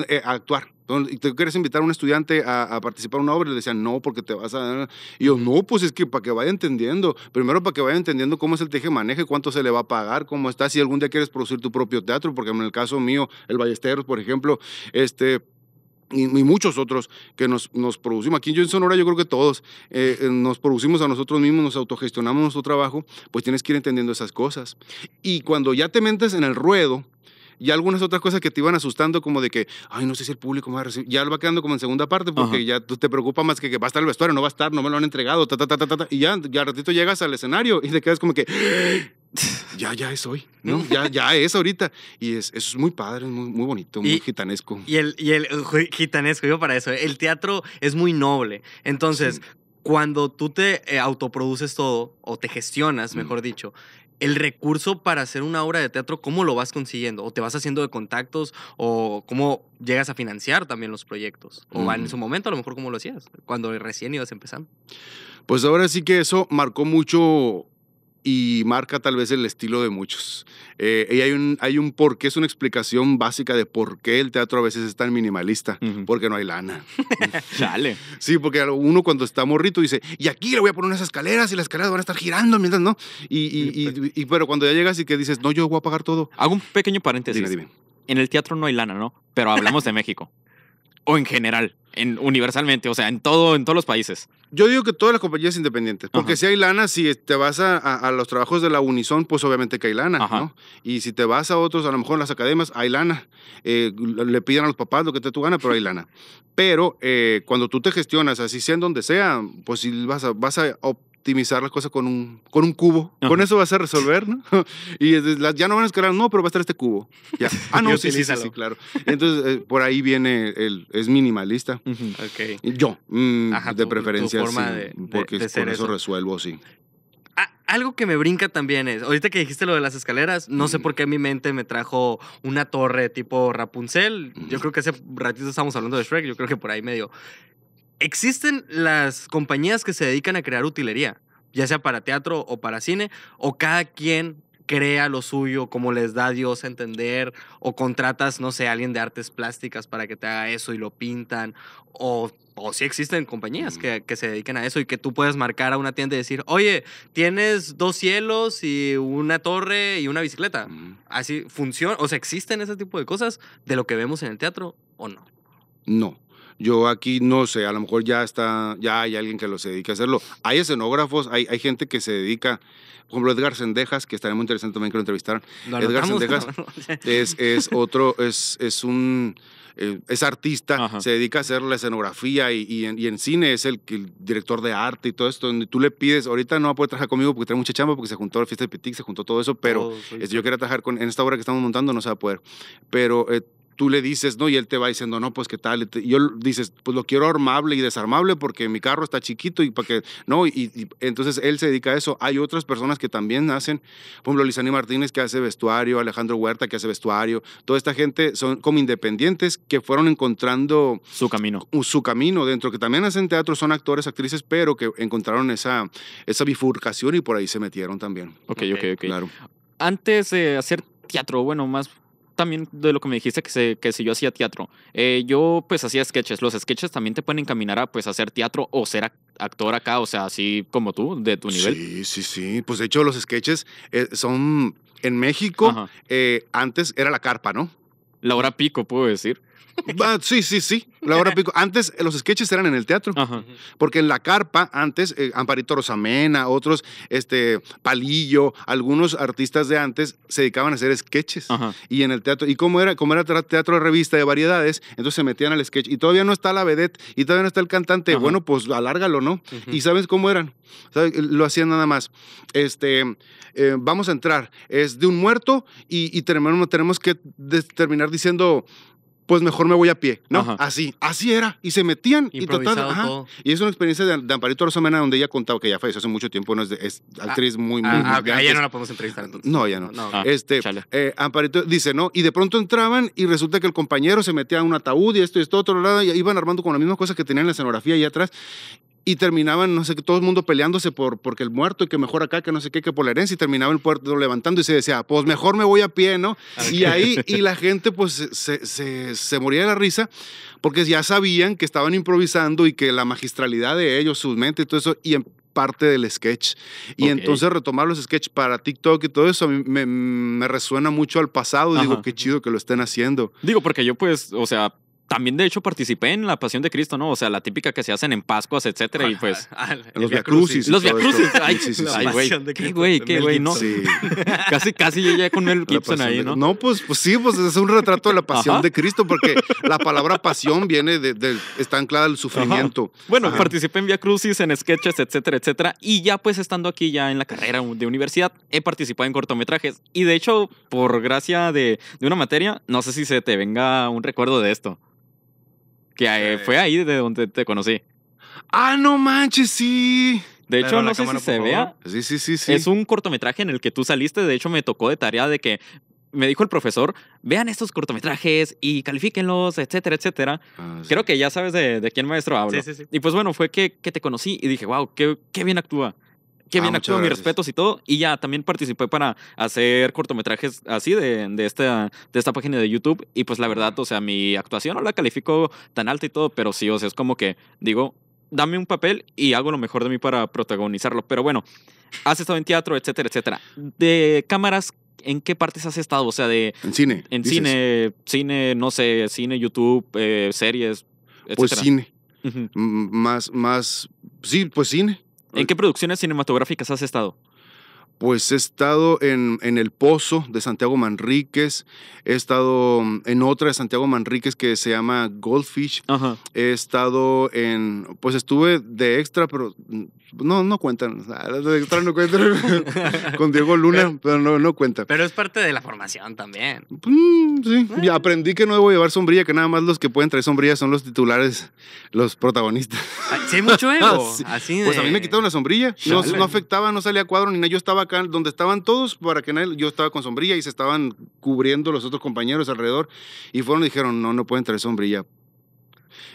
eh, actuar. y te quieres invitar a un estudiante a, participar en una obra le decían, no, porque te vas a... Y yo, no, pues es que para que vaya entendiendo. Primero para que vaya entendiendo cómo es el teje maneje, cuánto se le va a pagar, cómo está, si algún día quieres producir tu propio teatro, porque en el caso mío, el Ballesteros, por ejemplo, este y, muchos otros que nos, nos, producimos. Aquí en Sonora yo creo que todos eh, eh, nos producimos a nosotros mismos, nos autogestionamos nuestro trabajo, pues tienes que ir entendiendo esas cosas. Y cuando ya te metes en el ruedo, y algunas otras cosas que te iban asustando, como de que, ay, no sé si el público va a recibir. Ya lo va quedando como en segunda parte, porque ya ya te preocupa más que, que va a estar el vestuario, no va a estar, no me lo han entregado, ta, ta, ta, ta, y ya, ya al ratito llegas al escenario y te quedas como que, ya, ya es hoy, [LAUGHS] ¿no? Ya, ya es ahorita. Y es, eso es muy padre, es muy, muy bonito, muy gitanesco. Y el, y gitanesco, yo para eso, ¿eh? el teatro es muy noble. Entonces, cuando tú te eh, autoproduces todo, o te gestionas, mm. mejor dicho, el recurso para hacer una obra de teatro, ¿cómo lo vas consiguiendo? ¿O te vas haciendo de contactos? ¿O cómo llegas a financiar también los proyectos? ¿O en mm. su momento a lo mejor cómo lo hacías? Cuando recién ibas empezando. Pues ahora sí que eso marcó mucho y marca tal vez el estilo de muchos. Eh, y hay un, hay un por qué, es una explicación básica de por qué el teatro a veces es tan minimalista, porque no hay lana. Sale. [LAUGHS] sí, porque uno cuando está morrito dice, y aquí le voy a poner unas escaleras y las escaleras van a estar girando mientras no. Y, pues. pero cuando ya llegas y que dices, no, yo voy a pagar todo. Hago un pequeño paréntesis. En el teatro no hay lana, ¿no? Pero hablamos de México. O en general universalmente, o sea, en todo, en todos los países. Yo digo que todas las compañías independientes, porque si hay lana, si te vas a, los trabajos de la Unison, pues obviamente que hay lana, ¿no? Y si te vas a otros, a lo mejor en las academias, hay lana. Eh, le piden a los papás lo que te tú gana, pero hay lana. Pero eh, cuando tú te gestionas, así sea en donde sea, pues si vas vas a optimizar las cosas con un, con un cubo. Con eso vas a resolver, ¿no? [LAUGHS] y ya no van a escalar, no, pero va a estar este cubo. Ya. [LAUGHS] Ah, no, sí, sí, sí, claro. Entonces, eh, por ahí viene el, es minimalista. Yo, de preferencia, sí, porque eso, resuelvo, sí. Ah, algo que me brinca también es, ahorita que dijiste lo de las escaleras, no sé mm. por qué mi mente me trajo una torre tipo Rapunzel. Yo creo que hace ratito estábamos hablando de Shrek, yo creo que por ahí medio. Existen las compañías que se dedican a crear utilería, ya sea para teatro o para cine, o cada quien crea lo suyo, como les da Dios a entender, o contratas, no sé, a alguien de artes plásticas para que te haga eso y lo pintan, o, o si sí existen compañías que, se dedican a eso y que tú puedes marcar a una tienda y decir, oye, tienes dos cielos y una torre y una bicicleta. Así funciona, o sea, existen ese tipo de cosas de lo que vemos en el teatro o no. No, yo aquí no sé, a lo mejor ya está, ya hay alguien que se dedique a hacerlo. Hay escenógrafos, hay, gente que se dedica, por ejemplo, Edgar Sendejas, que estaría muy interesante también que lo entrevistaran. Edgar [LAUGHS] es, otro, es, es un eh, es artista, se dedica a hacer la escenografía y, y, en, cine es el, el, director de arte y todo esto. Y tú le pides, ahorita no va a poder trabajar conmigo porque trae mucha chamba, porque se juntó la fiesta de se juntó todo eso, pero oh, es, yo quería trabajar con, en esta obra que estamos montando, no se va a poder. Pero eh, tú le dices, ¿no? Y él te va diciendo, no, pues qué tal. yo dices, pues lo quiero armable y desarmable porque mi carro está chiquito y para que, no, y, entonces él se dedica a eso. Hay otras personas que también hacen, por ejemplo, Lizani Martínez que hace vestuario, Alejandro Huerta que hace vestuario, toda esta gente son como independientes que fueron encontrando su camino. Su camino dentro, que también hacen teatro, son actores, actrices, pero que encontraron esa, esa bifurcación y por ahí se metieron también. Ok, ok, ok. Claro. Antes de hacer teatro, bueno, más también de lo que me dijiste que, que si yo hacía teatro. Eh, yo pues hacía sketches. Los sketches también te pueden encaminar a pues hacer teatro o ser actor acá, o sea, así como tú, de tu nivel. Sí, sí, sí. Pues de hecho los sketches eh, son en México, eh, antes era la carpa, ¿no? La hora pico, puedo decir. [LAUGHS] Ah, sí, sí, sí. La hora pico. Antes eh, los sketches eran en el teatro. Porque en la carpa, antes, eh, Amparito Rosamena, otros, este, Palillo, algunos artistas de antes se dedicaban a hacer sketches. Y en el teatro, y como era, como era teatro de revista de variedades, entonces se metían al sketch. Y todavía no está la vedette, y todavía no está el cantante. Bueno, pues alárgalo, ¿no? Y sabes cómo eran. Eh, lo hacían nada más. Este, vamos a entrar. Es de un muerto y, tenemos que terminar diciendo pues mejor me voy a pie, ¿no? Así, así era. Y se metían y total. Y es una experiencia de, Amparito Rosamena donde ella contaba que ya falleció hace mucho tiempo, no es, es ah, actriz ah, muy, muy. Ah, ya no la podemos entrevistar entonces. No, ya no. este, eh, Amparito dice, ¿no? Y de pronto entraban y resulta que el compañero se metía en un ataúd y esto y esto, otro lado, y iban armando con la misma cosa que tenían en la escenografía allá atrás y terminaban, no sé, todo el mundo peleándose por porque el muerto y que mejor acá, que no sé qué, que por la herencia, y terminaban el puerto levantando y se decía, pues mejor me voy a pie, ¿no? Ah, y ahí, y la gente pues se, moría de la risa porque ya sabían que estaban improvisando y que la magistralidad de ellos, sus mentes y todo eso, y en parte del sketch. Y entonces retomar los sketches para TikTok y todo eso me, resuena mucho al pasado. Digo, qué chido que lo estén haciendo. Digo, porque yo pues, o sea, también de hecho participé en la Pasión de Cristo, ¿no? O sea, la típica que se hacen en Pascuas, etcétera, y pues... [LAUGHS] los viacrucis. Los viacrucis. Ay, sí, güey. Qué güey, qué güey, ¿no? [LAUGHS] casi, casi llegué con el Gibson ahí, ¿no? No, pues, pues, sí, pues es un retrato de la Pasión de Cristo, porque la palabra pasión viene de, está anclada al sufrimiento. Bueno, participé en viacrucis, en sketches, etcétera, etcétera, y ya pues estando aquí ya en la carrera de universidad, he participado en cortometrajes, y de hecho, por gracia de, de una materia, no sé si se te venga un recuerdo de esto. Que fue ahí de donde te conocí. Ah, no manches, sí. De hecho, no sé si se vea. Sí, sí, sí, Es un cortometraje en el que tú saliste. De hecho, me tocó de tarea de que me dijo el profesor, vean estos cortometrajes y califíquenlos, etcétera, etcétera. Ah, Creo que ya sabes de, quién maestro habla y pues bueno, fue que, que, te conocí y dije, wow, qué, qué bien actúa que ah, bien actúo, mis respetos y todo. Y ya también participé para hacer cortometrajes así de, esta, de esta página de YouTube. Y pues la verdad, o sea, mi actuación no la califico tan alta y todo, pero sí, o sea, es como que digo, dame un papel y hago lo mejor de mí para protagonizarlo. Pero bueno, has estado en teatro, etcétera, etcétera. De cámaras, ¿en qué partes has estado? O sea, de... En cine. En cine, cine, no sé, cine, YouTube, eh, series. Pues etcétera. Pues cine. Más, más, sí, pues cine. ¿En qué producciones cinematográficas has estado? pues he estado en, El Pozo de Santiago Manríquez, he estado mm, en otra de Santiago Manríquez que se llama Goldfish, he estado en, pues estuve de extra, pero mm, no, no cuentan, de extra no cuentan [LAUGHS] con Diego Luna, pero, no, no cuentan. Pero es parte de la formación también. Mm, sí, aprendí que no debo llevar sombrilla, que nada más los que pueden traer sombrilla son los titulares, los protagonistas. Sí, mucho ego. [LAUGHS] Pues a mí me quitaron la sombrilla, no, afectaba, no salía cuadro ni nada, yo estaba donde estaban todos para que yo estaba con sombrilla y se estaban cubriendo los otros compañeros alrededor y fueron y dijeron, no, no pueden traer sombrilla.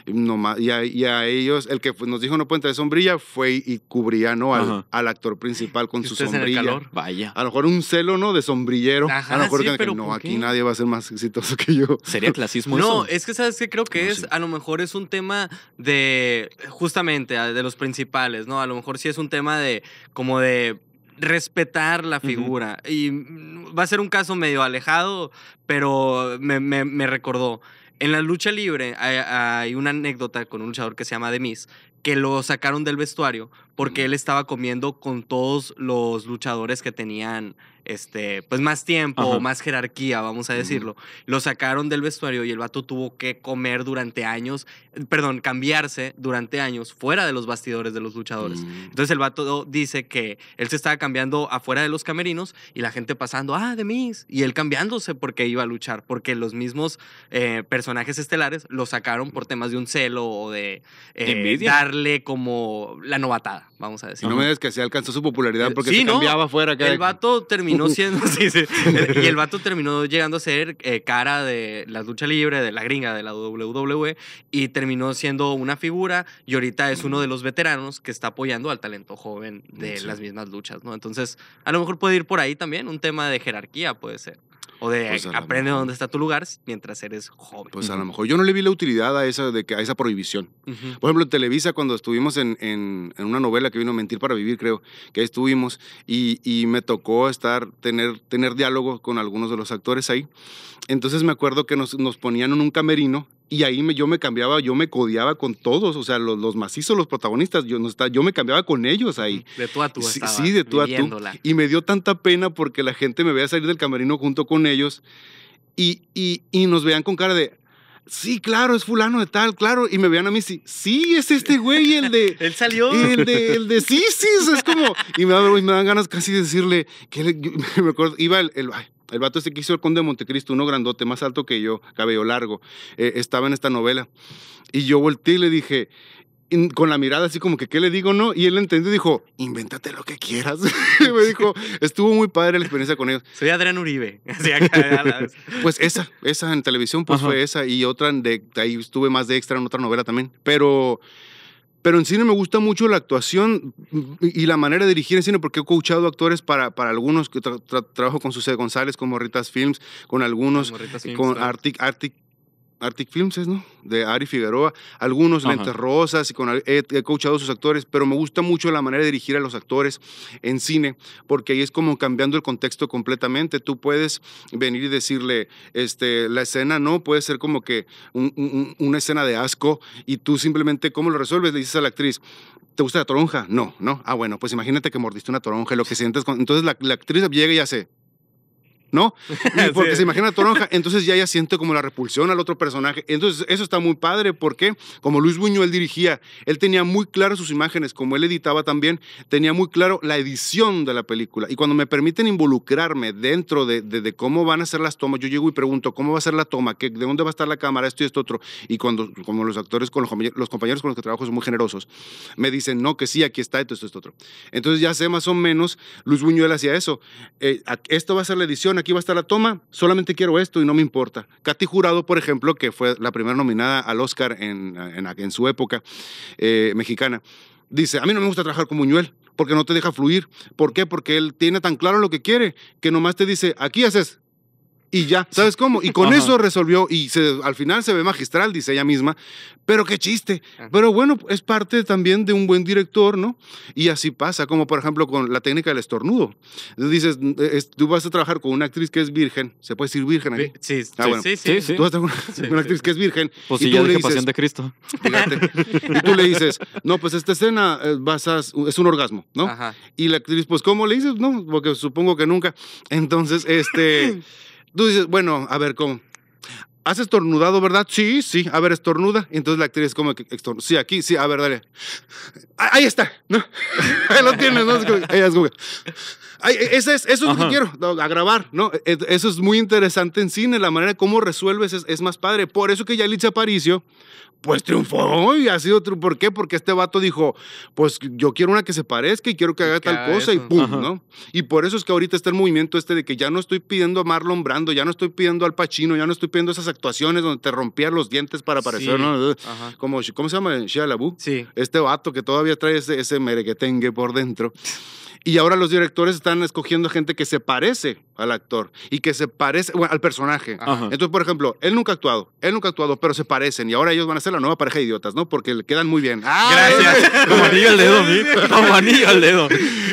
No, y, a, ellos, el que nos dijo no pueden traer sombrilla fue y cubría ¿no? al, actor principal con su sombrilla. Vaya. A lo mejor un celo ¿no? de sombrillero. a lo mejor que, no, aquí nadie va a ser más exitoso que yo. Sería clasismo. No, es que sabes que creo que es, a lo mejor es un tema de, justamente, de los principales, ¿no? A lo mejor sí es un tema de, como de respetar la figura. Y mm, va a ser un caso medio alejado, pero me, me, recordó. En la lucha libre hay, una anécdota con un luchador que se llama Demis, que lo sacaron del vestuario porque él estaba comiendo con todos los luchadores que tenían este, pues más tiempo, más jerarquía, vamos a decirlo. Lo sacaron del vestuario y el vato tuvo que comer durante años, perdón, cambiarse durante años fuera de los bastidores de los luchadores. Mm. Entonces el vato dice que él se estaba cambiando afuera de los camerinos y la gente pasando, ah, de mis, y él cambiándose porque iba a luchar, porque los mismos eh, personajes estelares lo sacaron por temas de un celo o de eh, darle como la novatada, vamos a decir. No me digas que se alcanzó su popularidad porque se cambiaba afuera. El vato terminó [LAUGHS] Y el vato terminó llegando a ser eh, cara de la lucha libre, de la gringa, de la WWE, y terminó siendo una figura. Y ahorita es uno de los veteranos que está apoyando al talento joven de las mismas luchas, ¿no? Entonces, a lo mejor puede ir por ahí también. Un tema de jerarquía puede ser de pues, aprende dónde está tu lugar mientras eres joven. Pues a lo mejor yo no le vi la utilidad a esa, de que, a esa prohibición. Por ejemplo, en Televisa, cuando estuvimos en, una novela que vino Mentir para Vivir, creo, que ahí estuvimos, y, me tocó estar, tener, tener diálogo con algunos de los actores ahí. Entonces me acuerdo que nos ponían en un camerino y ahí me, yo me cambiaba, yo me codiaba con todos, o sea, los, los macizos, los protagonistas, yo, no yo me cambiaba con ellos ahí. De tú a tú. Sí, sí de tú a tú. Y me dio tanta pena porque la gente me veía salir del camerino junto con ellos y, nos veían con cara de, sí, claro, es fulano de tal, claro. Y me veían a mí, sí, sí, es este güey, el de... [LAUGHS] Él salió. El de, sí, sí, es como... Y me, dan ganas casi de decirle, que [LAUGHS] me acuerdo, iba el, el vato ese que hizo el Conde de Montecristo, uno grandote, más alto que yo, cabello largo, eh, estaba en esta novela. Y yo volteé y le dije, con la mirada así como que, ¿qué le digo? No. Y él entendió y dijo, invéntate lo que quieras. [LAUGHS] Y me dijo, estuvo muy padre la experiencia con ellos. Soy Adrián Uribe. [LAUGHS] pues esa, esa en televisión, pues fue esa. Y otra, ahí estuve más de extra en otra novela también. Pero pero en cine me gusta mucho la actuación mm, y la manera de dirigir en cine, porque he coachado actores para, para algunos, que trabajo con Sucede González, con Morritas Films, con algunos, con eh, Arctic, Arctic Arctic Films, es, ¿no? De Ari Figueroa. Algunos lentes rosas y con, he, coachado a sus actores, pero me gusta mucho la manera de dirigir a los actores en cine, porque ahí es como cambiando el contexto completamente. Tú puedes venir y decirle, este, la escena no puede ser como que una escena de asco y tú simplemente, ¿cómo lo resuelves? Le dices a la actriz, ¿te gusta la toronja? No, no. Ah, bueno, pues imagínate que mordiste una toronja y lo que sientes. Entonces la, la actriz llega y hace, ¿no? [LAUGHS] porque se imagina a Toronja, entonces ya ya siente como la repulsión al otro personaje. Entonces, eso está muy padre porque, como Luis Buñuel dirigía, él tenía muy claro sus imágenes, como él editaba también, tenía muy claro la edición de la película. Y cuando me permiten involucrarme dentro de, cómo van a ser las tomas, yo llego y pregunto, ¿cómo va a ser la toma? ¿De dónde va a estar la cámara? Esto y esto otro. Y cuando, como los actores, con los, compañeros con los que trabajo son muy generosos, me dicen, no, que sí, aquí está esto, esto, esto otro. Entonces, ya sé más o menos, Luis Buñuel hacía eso. Eh, esto va a ser la edición aquí va a estar la toma, solamente quiero esto y no me importa. Katy Jurado, por ejemplo, que fue la primera nominada al Oscar en, su época eh, mexicana, dice, a mí no me gusta trabajar con Muñuel porque no te deja fluir. ¿Por qué? Porque él tiene tan claro lo que quiere que nomás te dice, aquí haces y ya, ¿sabes cómo? Y con eso resolvió y se, al final se ve magistral, dice ella misma, pero qué chiste. Pero bueno, es parte también de un buen director, ¿no? Y así pasa, como por ejemplo con la técnica del estornudo. Dices, tú vas a trabajar con una actriz que es virgen, ¿se puede decir virgen ahí? Sí, sí, ah, sí, sí, Tú vas a trabajar con una, actriz que es virgen. Pues si tú le dices, de Cristo. y tú le dices, no, pues esta escena eh, vas es un orgasmo, ¿no? Y la actriz, pues ¿cómo le dices? No, porque supongo que nunca. Entonces, este... [LAUGHS] Tú dices, bueno, a ver, ¿cómo? ¿Has estornudado, verdad? Sí, sí. A ver, estornuda. Y entonces la actriz es como estornuda. Sí, aquí, sí. A ver, dale. Ahí está, ¿no? [LAUGHS] Ahí lo tienes, ¿no? Ahí es como e, eso es lo que quiero, a grabar, ¿no? E, e, eso es muy interesante en cine, la manera como resuelves es, más padre. Por eso que ya Liz Aparicio pues triunfó y ha sido ¿Por qué? Porque este vato dijo, pues yo quiero una que se parezca y quiero que haga tal cosa y pum, ¿no? Y por eso es que ahorita está el movimiento este de que ya no estoy pidiendo a Marlon Brando, ya no estoy pidiendo al Pacino, ya no estoy pidiendo esas actuaciones donde te rompían los dientes para parecer, ¿no? Como, ¿cómo se llama? Shia Labu. Sí. Este vato que todavía trae ese, ese merequetengue por dentro. Y ahora los directores están escogiendo gente que se parece al actor y que se parece al personaje. Entonces, por ejemplo, él nunca ha actuado, él nunca ha actuado, pero se parecen y ahora ellos van a ser la nueva pareja de idiotas, ¿no? Porque le quedan muy bien. ¡Ah! Gracias. [LAUGHS] Como anillo al dedo, [LAUGHS] Como anillo al dedo.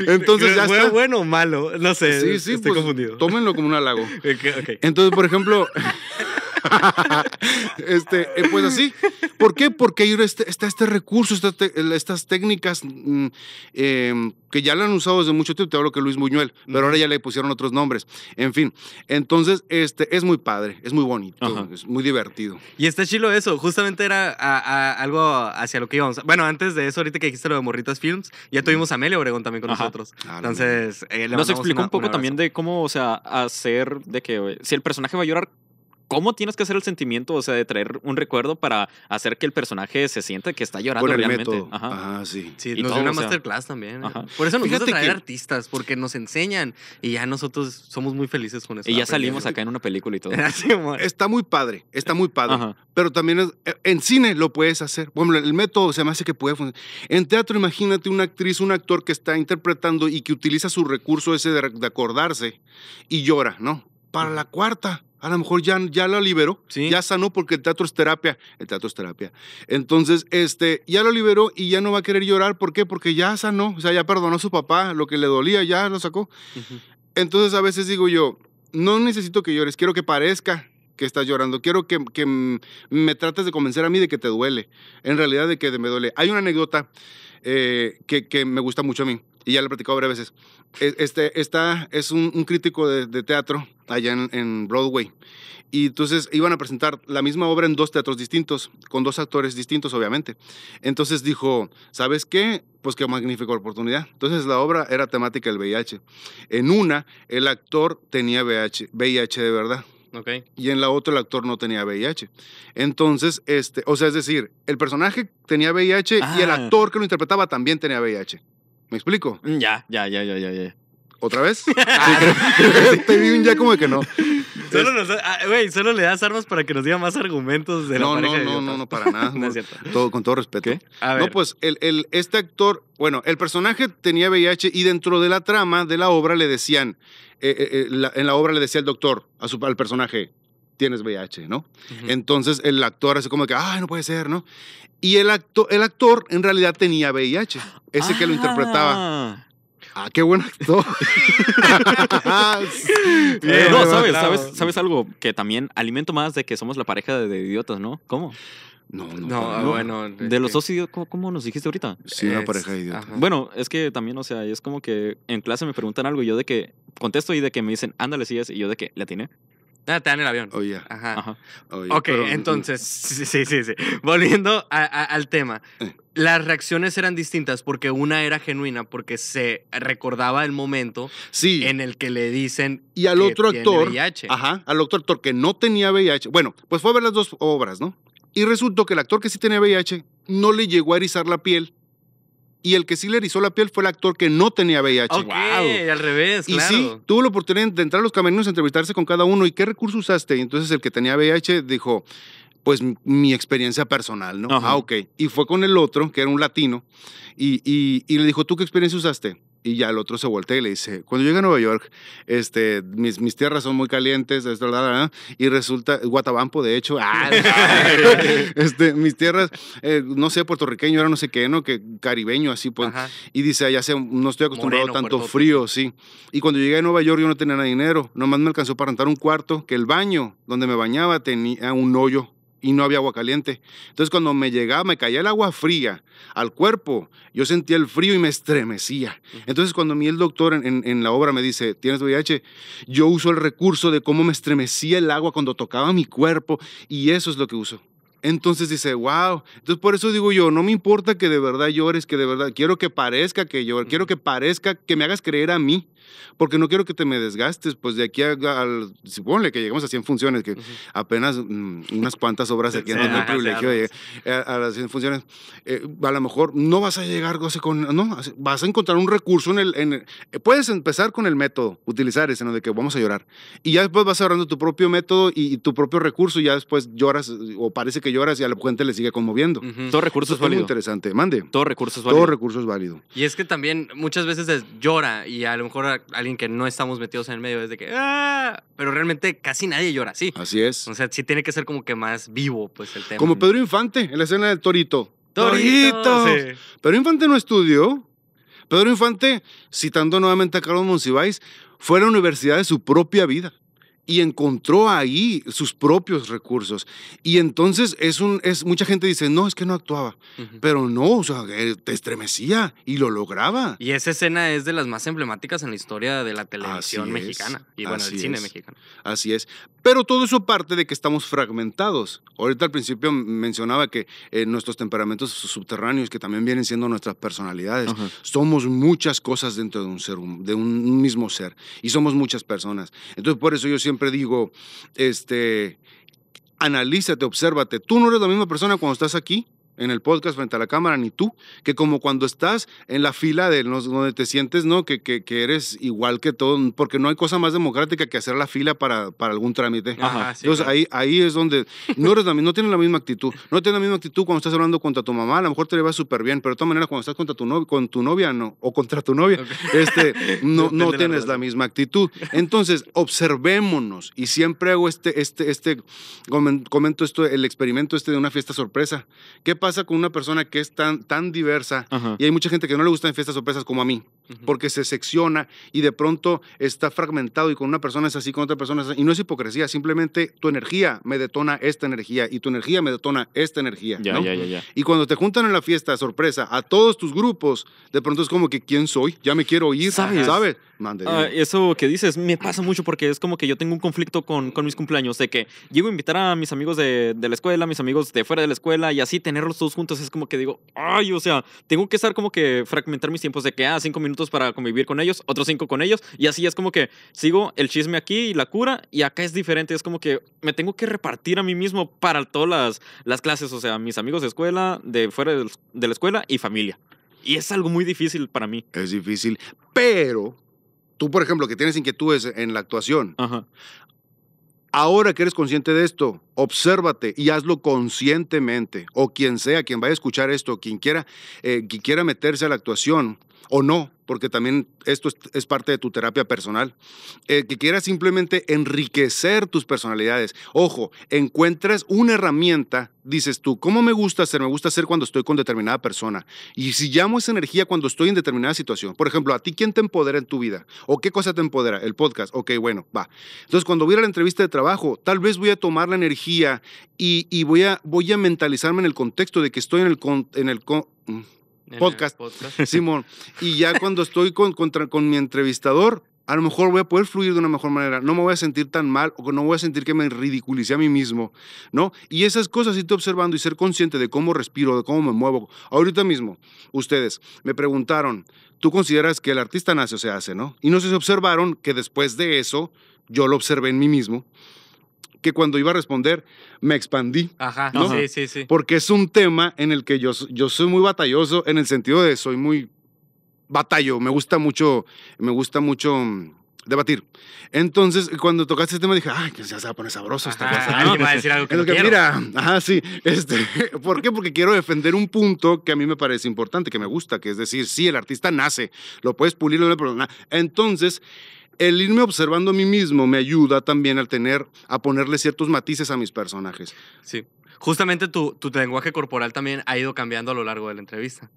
Entonces, ya ¿Fue bueno o malo? No sé. Sí, sí, estoy pues, confundido. Tómenlo como un halago. [LAUGHS] Entonces, por ejemplo, este, eh, pues así. ¿Por qué? Porque este, está este recurso, estas técnicas mm, em, que ya la han usado desde mucho tiempo. Te hablo que Luis Muñuel, pero ahora ya le pusieron otros nombres. En fin, entonces este, es muy padre, es muy bonito, es muy divertido. Y está chilo eso, justamente era algo hacia lo que íbamos. Bueno, antes de eso, ahorita que dijiste lo de Morritas Films, ya tuvimos a Amelia Obregón también con nosotros. Ah, entonces, eh, Nos explicó un poco también de cómo, o sea, hacer de que eh, si el personaje va a llorar, ¿Cómo tienes que hacer el sentimiento, o sea, de traer un recuerdo para hacer que el personaje se sienta que está llorando Por el realmente? Método. Ajá. Ah, sí. y nos una masterclass también. ¿eh? Por eso nos gusta traer artistas, porque nos enseñan y ya nosotros somos muy felices con eso. Y ya salimos acá en una película y todo. [LAUGHS] está muy padre, está muy padre. Pero también eh, en cine lo puedes hacer. Bueno, el método se me hace que puede funcionar. En teatro, imagínate una actriz, un actor que está interpretando y que utiliza su recurso ese de acordarse y llora, ¿no? Para la cuarta a lo mejor ya, ya la liberó, ya sanó porque el teatro es terapia. El teatro es terapia. Entonces, este, ya lo liberó y ya no va a querer llorar. ¿Por qué? Porque ya sanó, o sea, ya perdonó a su papá, lo que le dolía ya lo sacó. Entonces, a veces digo yo, no necesito que llores, quiero que parezca que estás llorando. Quiero que, me trates de convencer a mí de que te duele. En realidad, de que me duele. Hay una anécdota eh, que, me gusta mucho a mí y ya la he platicado varias veces. E, este, es un, crítico de, teatro allá en, Broadway. Y entonces iban a presentar la misma obra en dos teatros distintos, con dos actores distintos, obviamente. Entonces dijo, ¿sabes qué? Pues qué magnífica oportunidad. Entonces la obra era temática del VIH. En una, el actor tenía VIH, VIH de verdad. Okay. Y en la otra el actor no tenía VIH. Entonces, este, o sea, es decir, el personaje tenía VIH y el ah. actor que lo interpretaba también tenía VIH. ¿Me explico? Mm, ya, ya, ya, ya, ya, ya. ¿Otra vez? te vi un ya como de que no. Solo, ah, solo le das armas para que nos diga más argumentos de la pareja. No, no, no, no, para nada. [LAUGHS] no es cierto. Todo, con todo respeto. ¿Qué? No, pues el, este actor, bueno, el personaje tenía VIH y dentro de la trama de la obra le decían, eh, eh, eh en la obra le decía el doctor al personaje, tienes VIH, ¿no? Entonces el actor hace como que, ay, no puede ser, ¿no? Y el, acto, el actor en realidad tenía VIH, ese que lo interpretaba. Ah. Ah, qué bueno. [LAUGHS] Eh, no, sabes, sabes, algo que también alimento más de que somos la pareja de, idiotas, ¿no? ¿Cómo? No, no, bueno. De los este dos idiotas, ¿cómo, nos dijiste ahorita? Sí, una pareja de idiotas. Bueno, es que también, o sea, es como que en clase me preguntan algo y yo de que contesto y de que me dicen, ándale, sigues, y yo de que, ¿la tiene? Ah, te dan el avión. Oh, ajá. Oh, ok, entonces, mm, [LAUGHS] sí, sí, sí. Volviendo al tema. Eh. Las reacciones eran distintas porque una era genuina, porque se recordaba el momento en el que le dicen. Y al otro actor. VIH. Ajá, al otro actor que no tenía VIH. Bueno, pues fue a ver las dos obras, ¿no? Y resultó que el actor que sí tenía VIH no le llegó a erizar la piel y el que sí le erizó la piel fue el actor que no tenía VIH. ¡Guau! al revés, y claro. sí, tuvo la oportunidad de entrar a los camerinos, entrevistarse con cada uno y qué recurso usaste. Y entonces el que tenía VIH dijo, pues mi experiencia personal, ¿no? Ah, ok. Y fue con el otro, que era un latino, y le dijo, ¿tú qué experiencia usaste? y ya el otro se voltea y le dice, cuando llegué a Nueva York, este, mis, mis tierras son muy calientes, esto, y resulta, Guatabampo, de hecho, ah, [LAUGHS] [LAUGHS] este, mis tierras, eh, no sé, puertorriqueño, era no sé qué, ¿no? Que caribeño, así, pues, y dice, allá no estoy acostumbrado a tanto frío, sí. Y cuando llegué a Nueva York yo no tenía nada de dinero, nomás me alcanzó para rentar un cuarto, que el baño donde me bañaba tenía un hoyo y no había agua caliente. Entonces cuando me llegaba, me caía el agua fría al cuerpo, yo sentía el frío y me estremecía. Entonces cuando a mí el doctor en, en la obra me dice, ¿tienes VIH? Yo uso el recurso de cómo me estremecía el agua cuando tocaba mi cuerpo y eso es lo que uso. Entonces dice, wow. Entonces por eso digo yo, no me importa que de verdad llores, que de verdad, quiero que parezca que llores, quiero que parezca, que me hagas creer a mí, porque no quiero que te me desgastes, pues de aquí al, supónle que llegamos a 100 funciones, que apenas mm, unas cuantas obras aquí, en el [LAUGHS] privilegio de eh, a, las 100 funciones, eh, a lo mejor no vas a llegar, con, no, vas a encontrar un recurso en el, eh, puedes empezar con el método, utilizar ese, ¿no? De que vamos a llorar. Y ya después vas ahorrando tu propio método y, y tu propio recurso, y ya después lloras o parece que lloras y a la puente le sigue conmoviendo. Todo recurso es válido. Muy interesante. Mande. Todo recurso es válido. Todo recurso es válido. Y es que también muchas veces llora y a lo mejor alguien que no estamos metidos en el medio es de que, ah", pero realmente casi nadie llora así. Así es. O sea, sí tiene que ser como que más vivo pues el tema. Como Pedro Infante en la escena del Torito. Torito. Pedro Infante no estudió. Pedro Infante, citando nuevamente a Carlos Monsiváis, fue a la universidad de su propia vida y encontró ahí sus propios recursos. Y entonces es un, es, mucha gente dice, no, es que no actuaba, pero no, o sea, eh, te estremecía y lo lograba. Y esa escena es de las más emblemáticas en la historia de la televisión mexicana y bueno, el cine mexicano. Así es. Pero todo eso parte de que estamos fragmentados. Ahorita al principio mencionaba que eh, nuestros temperamentos subterráneos, que también vienen siendo nuestras personalidades, somos muchas cosas dentro de un ser, de un mismo ser, y somos muchas personas. Entonces por eso yo siempre siempre digo, este, analízate, obsérvate. Tú no eres la misma persona cuando estás aquí en el podcast frente a la cámara, ni tú, que como cuando estás en la fila de donde te sientes, ¿no? Que, que, eres igual que todo, porque no hay cosa más democrática que hacer la fila para, para algún trámite. Entonces ahí, ahí es donde no, eres la, no tienes la misma actitud, no tienes la misma actitud cuando estás hablando contra tu mamá, a lo mejor te le va súper bien, pero de todas maneras cuando estás contra tu con tu novia no, o contra tu novia, este, no, [LAUGHS] no, tienes la, misma actitud. Entonces, observémonos y siempre hago este, este, este, comento esto, el experimento este de una fiesta sorpresa. ¿Qué pasa con una persona que es tan, tan diversa y hay mucha gente que no le gustan fiestas sorpresas como a mí? porque se secciona y de pronto está fragmentado y con una persona es así, con otra persona es así. Y no es hipocresía, simplemente tu energía me detona esta energía y tu energía me detona esta energía. y cuando te juntan en la fiesta, sorpresa, a todos tus grupos, de pronto es como que, ¿quién soy? Ya me quiero ir, ¿sabes? ¿sabes? Ah, eso que dices me pasa mucho porque es como que yo tengo un conflicto con, con mis cumpleaños, de que llego a invitar a mis amigos de, de la escuela, mis amigos de fuera de la escuela y así tenerlos todos juntos es como que digo, ay, o sea, tengo que estar como que fragmentar mis tiempos de que, ah, cinco minutos para convivir con ellos, otros cinco con ellos, y así es como que sigo el chisme aquí y la cura, y acá es diferente, es como que me tengo que repartir a mí mismo para todas las, clases, o sea, mis amigos de escuela, de fuera de la escuela y familia. Y es algo muy difícil para mí. Es difícil, pero tú, por ejemplo, que tienes inquietudes en la actuación, Ahora que eres consciente de esto, obsérvate y hazlo conscientemente. O quien sea, quien vaya a escuchar esto, quien quiera, eh, quien quiera meterse a la actuación, o no, porque también esto es, parte de tu terapia personal, eh, que quieras simplemente enriquecer tus personalidades. Ojo, encuentras una herramienta, dices tú, ¿cómo me gusta hacer? Me gusta hacer cuando estoy con determinada persona. Y si llamo esa energía cuando estoy en determinada situación, por ejemplo, ¿a ti quién te empodera en tu vida? ¿O qué cosa te empodera? El podcast, ok, bueno, va. Entonces, cuando voy a la entrevista de trabajo, tal vez voy a tomar la energía y, voy, a, mentalizarme en el contexto de que estoy en el... Mm, podcast. [LAUGHS] Simón. Y ya cuando estoy con, con mi entrevistador, a lo mejor voy a poder fluir de una mejor manera, no me voy a sentir tan mal o no voy a sentir que me ridiculice a mí mismo, ¿no? Y esas cosas, irte observando y ser consciente de cómo respiro, de cómo me muevo. Ahorita mismo, ustedes me preguntaron, ¿tú consideras que el artista nace o se hace, no? Y no sé si observaron que después de eso, yo lo observé en mí mismo, que cuando iba a responder me expandí. Ajá, sí, sí, sí. Porque es un tema en el que yo, yo soy muy batalloso, en el sentido de soy muy batallo, me gusta mucho, me gusta mucho mm, debatir. Entonces, cuando tocaste este tema, dije, ay, que pues ya se va a poner sabroso esta ajá, cosa. va [LAUGHS] a decir algo que, no Mira, ajá, sí. [LAUGHS] Este, ¿Por qué? Porque quiero defender un punto que a mí me parece importante, que me gusta, que es decir, sí, el artista nace, lo puedes pulir, pero nada. Entonces, el irme observando a mí mismo me ayuda también al tener, a ponerle ciertos matices a mis personajes. Sí. Justamente tu, tu lenguaje corporal también ha ido cambiando a lo largo de la entrevista.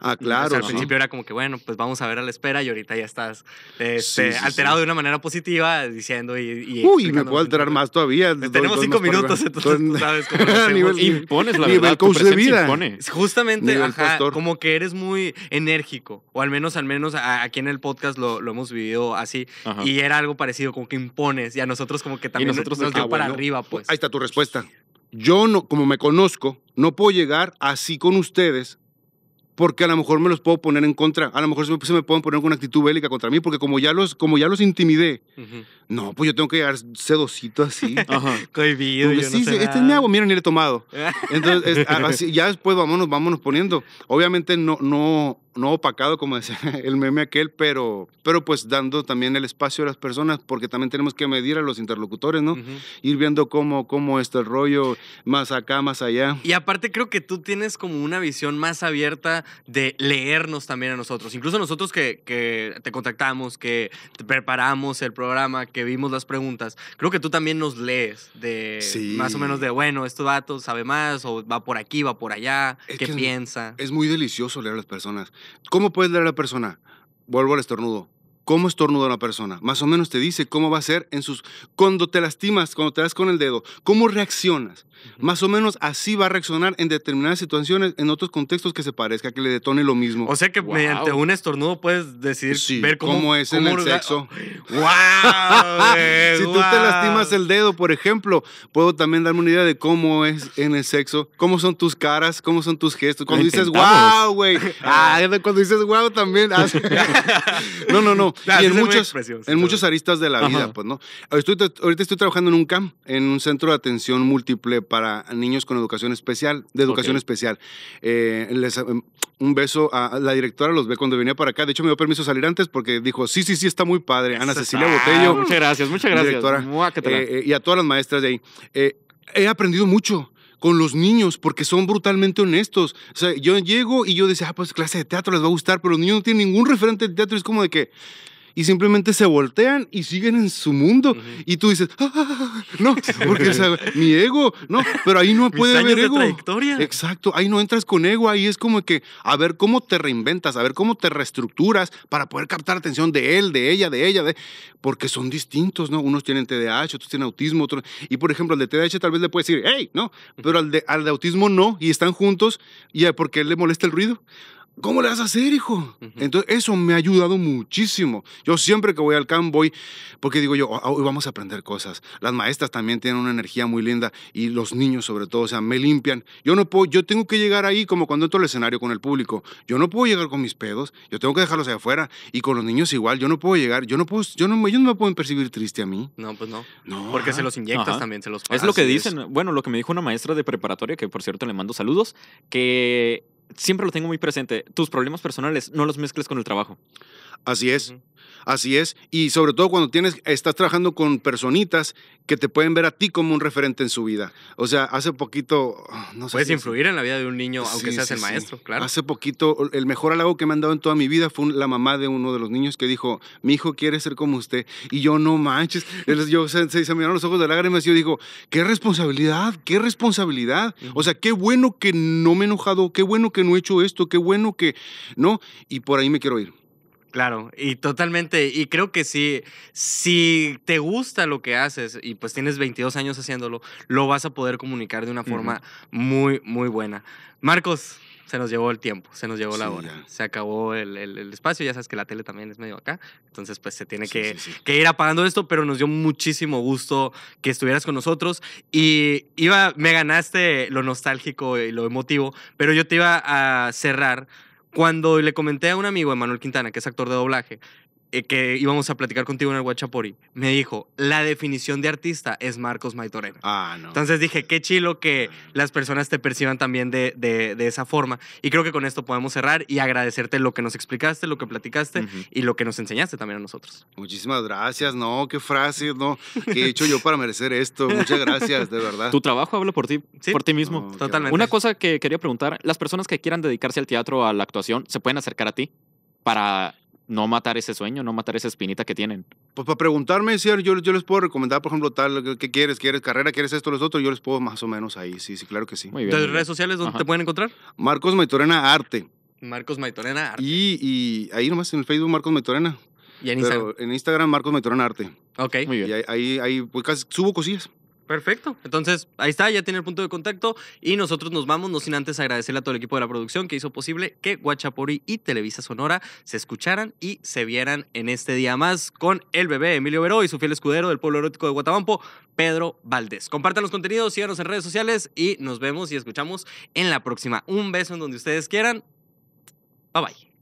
Ah, claro. al principio era como que, bueno, pues vamos a ver a la espera y ahorita ya estás este, alterado de una manera positiva diciendo y... Uy, me puedo alterar más todavía. tenemos cinco minutos, entonces tú sabes [LAUGHS] cómo Impones, la nivel de vida. Justamente, como que eres muy enérgico, o al menos, al menos aquí en el podcast lo, hemos vivido así, y era algo parecido, como que impones, y a nosotros como que también nos, dio ah, para arriba, pues, pues. Ahí está tu respuesta. Yo, no, como me conozco, no puedo llegar así con ustedes porque a lo mejor me los puedo poner en contra, a lo mejor se me, pueden poner con una actitud bélica contra mí, porque como ya los, como ya los intimidé, no, pues yo tengo que llegar sedocito así. [LAUGHS] Cohibido, sí, este es mi agua, mira, ni le he tomado. [LAUGHS] Entonces, ya después vámonos, poniendo. Obviamente no, no, no opacado, como decía [LAUGHS] el meme aquel, pero, pero pues dando también el espacio a las personas, porque también tenemos que medir a los interlocutores, ¿no? Ir viendo cómo, cómo está el rollo, más acá, más allá. Y aparte creo que tú tienes como una visión más abierta de leernos también a nosotros, incluso nosotros que, te contactamos, que preparamos el programa, que vimos las preguntas, creo que tú también nos lees de más o menos de, bueno, estos datos sabe más, o va por aquí, va por allá, qué piensa. es muy delicioso leer a las personas. ¿Cómo puede leer a la persona? Vuelvo al estornudo cómo estornuda una persona. Más o menos te dice cómo va a ser en sus... Cuando te lastimas, cuando te das con el dedo, cómo reaccionas. Más o menos así va a reaccionar en determinadas situaciones, en otros contextos que se parezca, que le detone lo mismo. O sea que mediante un estornudo puedes decidir ver cómo, es en el sexo. ¡Wow! [LAUGHS] [LAUGHS] si tú te lastimas el dedo, por ejemplo, puedo también darme una idea de cómo es en el sexo, cómo son tus caras, cómo son tus gestos. Cuando dices wow, güey. [LAUGHS] Ah, cuando dices wow también. Ah, no, no, no. Ah, y en, muchos, en muchos aristas de la vida, pues, ¿no? ahorita estoy trabajando en un CAM, en un centro de atención múltiple para niños con educación especial, de educación especial. Eh, les, eh, un beso a la directora, los ve cuando venía para acá. De hecho, me dio permiso salir antes porque dijo, sí, sí, sí, está muy padre. Ana Cecilia Botello. Muchas gracias, muchas gracias. Directora, eh, y a todas las maestras de ahí. he aprendido mucho con los niños porque son brutalmente honestos. O sea, yo llego y yo decía, ah, pues clase de teatro les va a gustar, pero los niños no tienen ningún referente de teatro. Es como de que, y simplemente se voltean y siguen en su mundo. Y tú dices, ah, ah, ah, no, porque [LAUGHS] mi ego, no, pero ahí no puede haber ego. Trayectoria. Exacto, ahí no entras con ego, ahí es como que a ver cómo te reinventas, a ver cómo te reestructuras para poder captar atención de él, de ella, de ella, de... porque son distintos, ¿no? Unos tienen TDAH, otros tienen autismo, otros... Y por ejemplo, al de TDAH tal vez le puedes decir, hey, no, pero al de, autismo no, y están juntos, y porque él le molesta el ruido. ¿Cómo le vas a hacer, hijo? Entonces, eso me ha ayudado muchísimo. Yo siempre que voy al camp voy, porque digo yo, ah, hoy vamos a aprender cosas. Las maestras también tienen una energía muy linda y los niños sobre todo, o sea, me limpian. Yo no puedo, yo tengo que llegar ahí como cuando entro al escenario con el público. Yo no puedo llegar con mis pedos, yo tengo que dejarlos allá afuera. Y con los niños igual, yo no puedo llegar, yo no puedo, yo no, ellos no me pueden percibir triste a mí. No, pues no. No. Porque se los inyectas también, se los pasas. Es lo que dicen, bueno, lo que me dijo una maestra de preparatoria, que por cierto le mando saludos, que siempre lo tengo muy presente, tus problemas personales no los mezcles con el trabajo. Así es. Así es, y sobre todo cuando tienes, estás trabajando con personitas que te pueden ver a ti como un referente en su vida. O sea, hace poquito, no Puedes influir en la vida de un niño, aunque seas el maestro, claro. Hace poquito, el mejor halago que me han dado en toda mi vida fue la mamá de uno de los niños que dijo, mi hijo quiere ser como usted. Y yo, no manches. [LAUGHS] yo, se, miraron los ojos de lágrimas y yo digo, qué responsabilidad, qué responsabilidad. O sea, qué bueno que no me he enojado, qué bueno que no he hecho esto, qué bueno que, ¿no? Y por ahí me quiero ir. Claro, y totalmente, y creo que sí. si te gusta lo que haces y pues tienes 22 años haciéndolo, lo vas a poder comunicar de una forma muy, muy buena. Marcos, se nos llevó el tiempo, se nos llevó la hora, se acabó el, espacio, ya sabes que la tele también es medio acá, entonces pues se tiene que, ir apagando esto, pero nos dio muchísimo gusto que estuvieras con nosotros y iba, me ganaste lo nostálgico y lo emotivo, pero yo te iba a cerrar cuando le comenté a un amigo, de Manuel Quintana, que es actor de doblaje, eh, que íbamos a platicar contigo en el Guachapori, me dijo, la definición de artista es Marcos Maitorena. Ah, no. Entonces dije, qué chilo que ah. las personas te perciban también de, esa forma. Y creo que con esto podemos cerrar y agradecerte lo que nos explicaste, lo que platicaste y lo que nos enseñaste también a nosotros. Muchísimas gracias, no, qué frase, no, qué he hecho yo para merecer esto. Muchas gracias, de verdad. Tu trabajo habla por ti, por ti mismo. Oh, Totalmente. Una cosa que quería preguntar, las personas que quieran dedicarse al teatro, a la actuación, ¿se pueden acercar a ti? para no matar ese sueño, no matar esa espinita que tienen. Pues para preguntarme, si yo, les puedo recomendar, por ejemplo, tal, ¿qué quieres? ¿Quieres carrera? ¿Quieres esto, los otros? Yo les puedo más o menos ahí, sí, sí, claro que sí. Muy bien. redes sociales dónde te pueden encontrar? Marcos Maitorena Arte. Marcos Maitorena Arte. Y, ahí nomás en el Facebook Marcos Maitorena. ¿Y en Instagram? Pero en Instagram Marcos Maitorena Arte. Ok. Muy bien. Y ahí, ahí, ahí pues casi subo cosillas. Perfecto. Entonces, ahí está, ya tiene el punto de contacto y nosotros nos vamos, no sin antes agradecerle a todo el equipo de la producción que hizo posible que Guachapori y Televisa Sonora se escucharan y se vieran en este día más con el bebé Emilio Veró y su fiel escudero del pueblo erótico de Guatabampo, Pedro Valdés. Compartan los contenidos, síganos en redes sociales y nos vemos y escuchamos en la próxima. Un beso en donde ustedes quieran. Bye bye.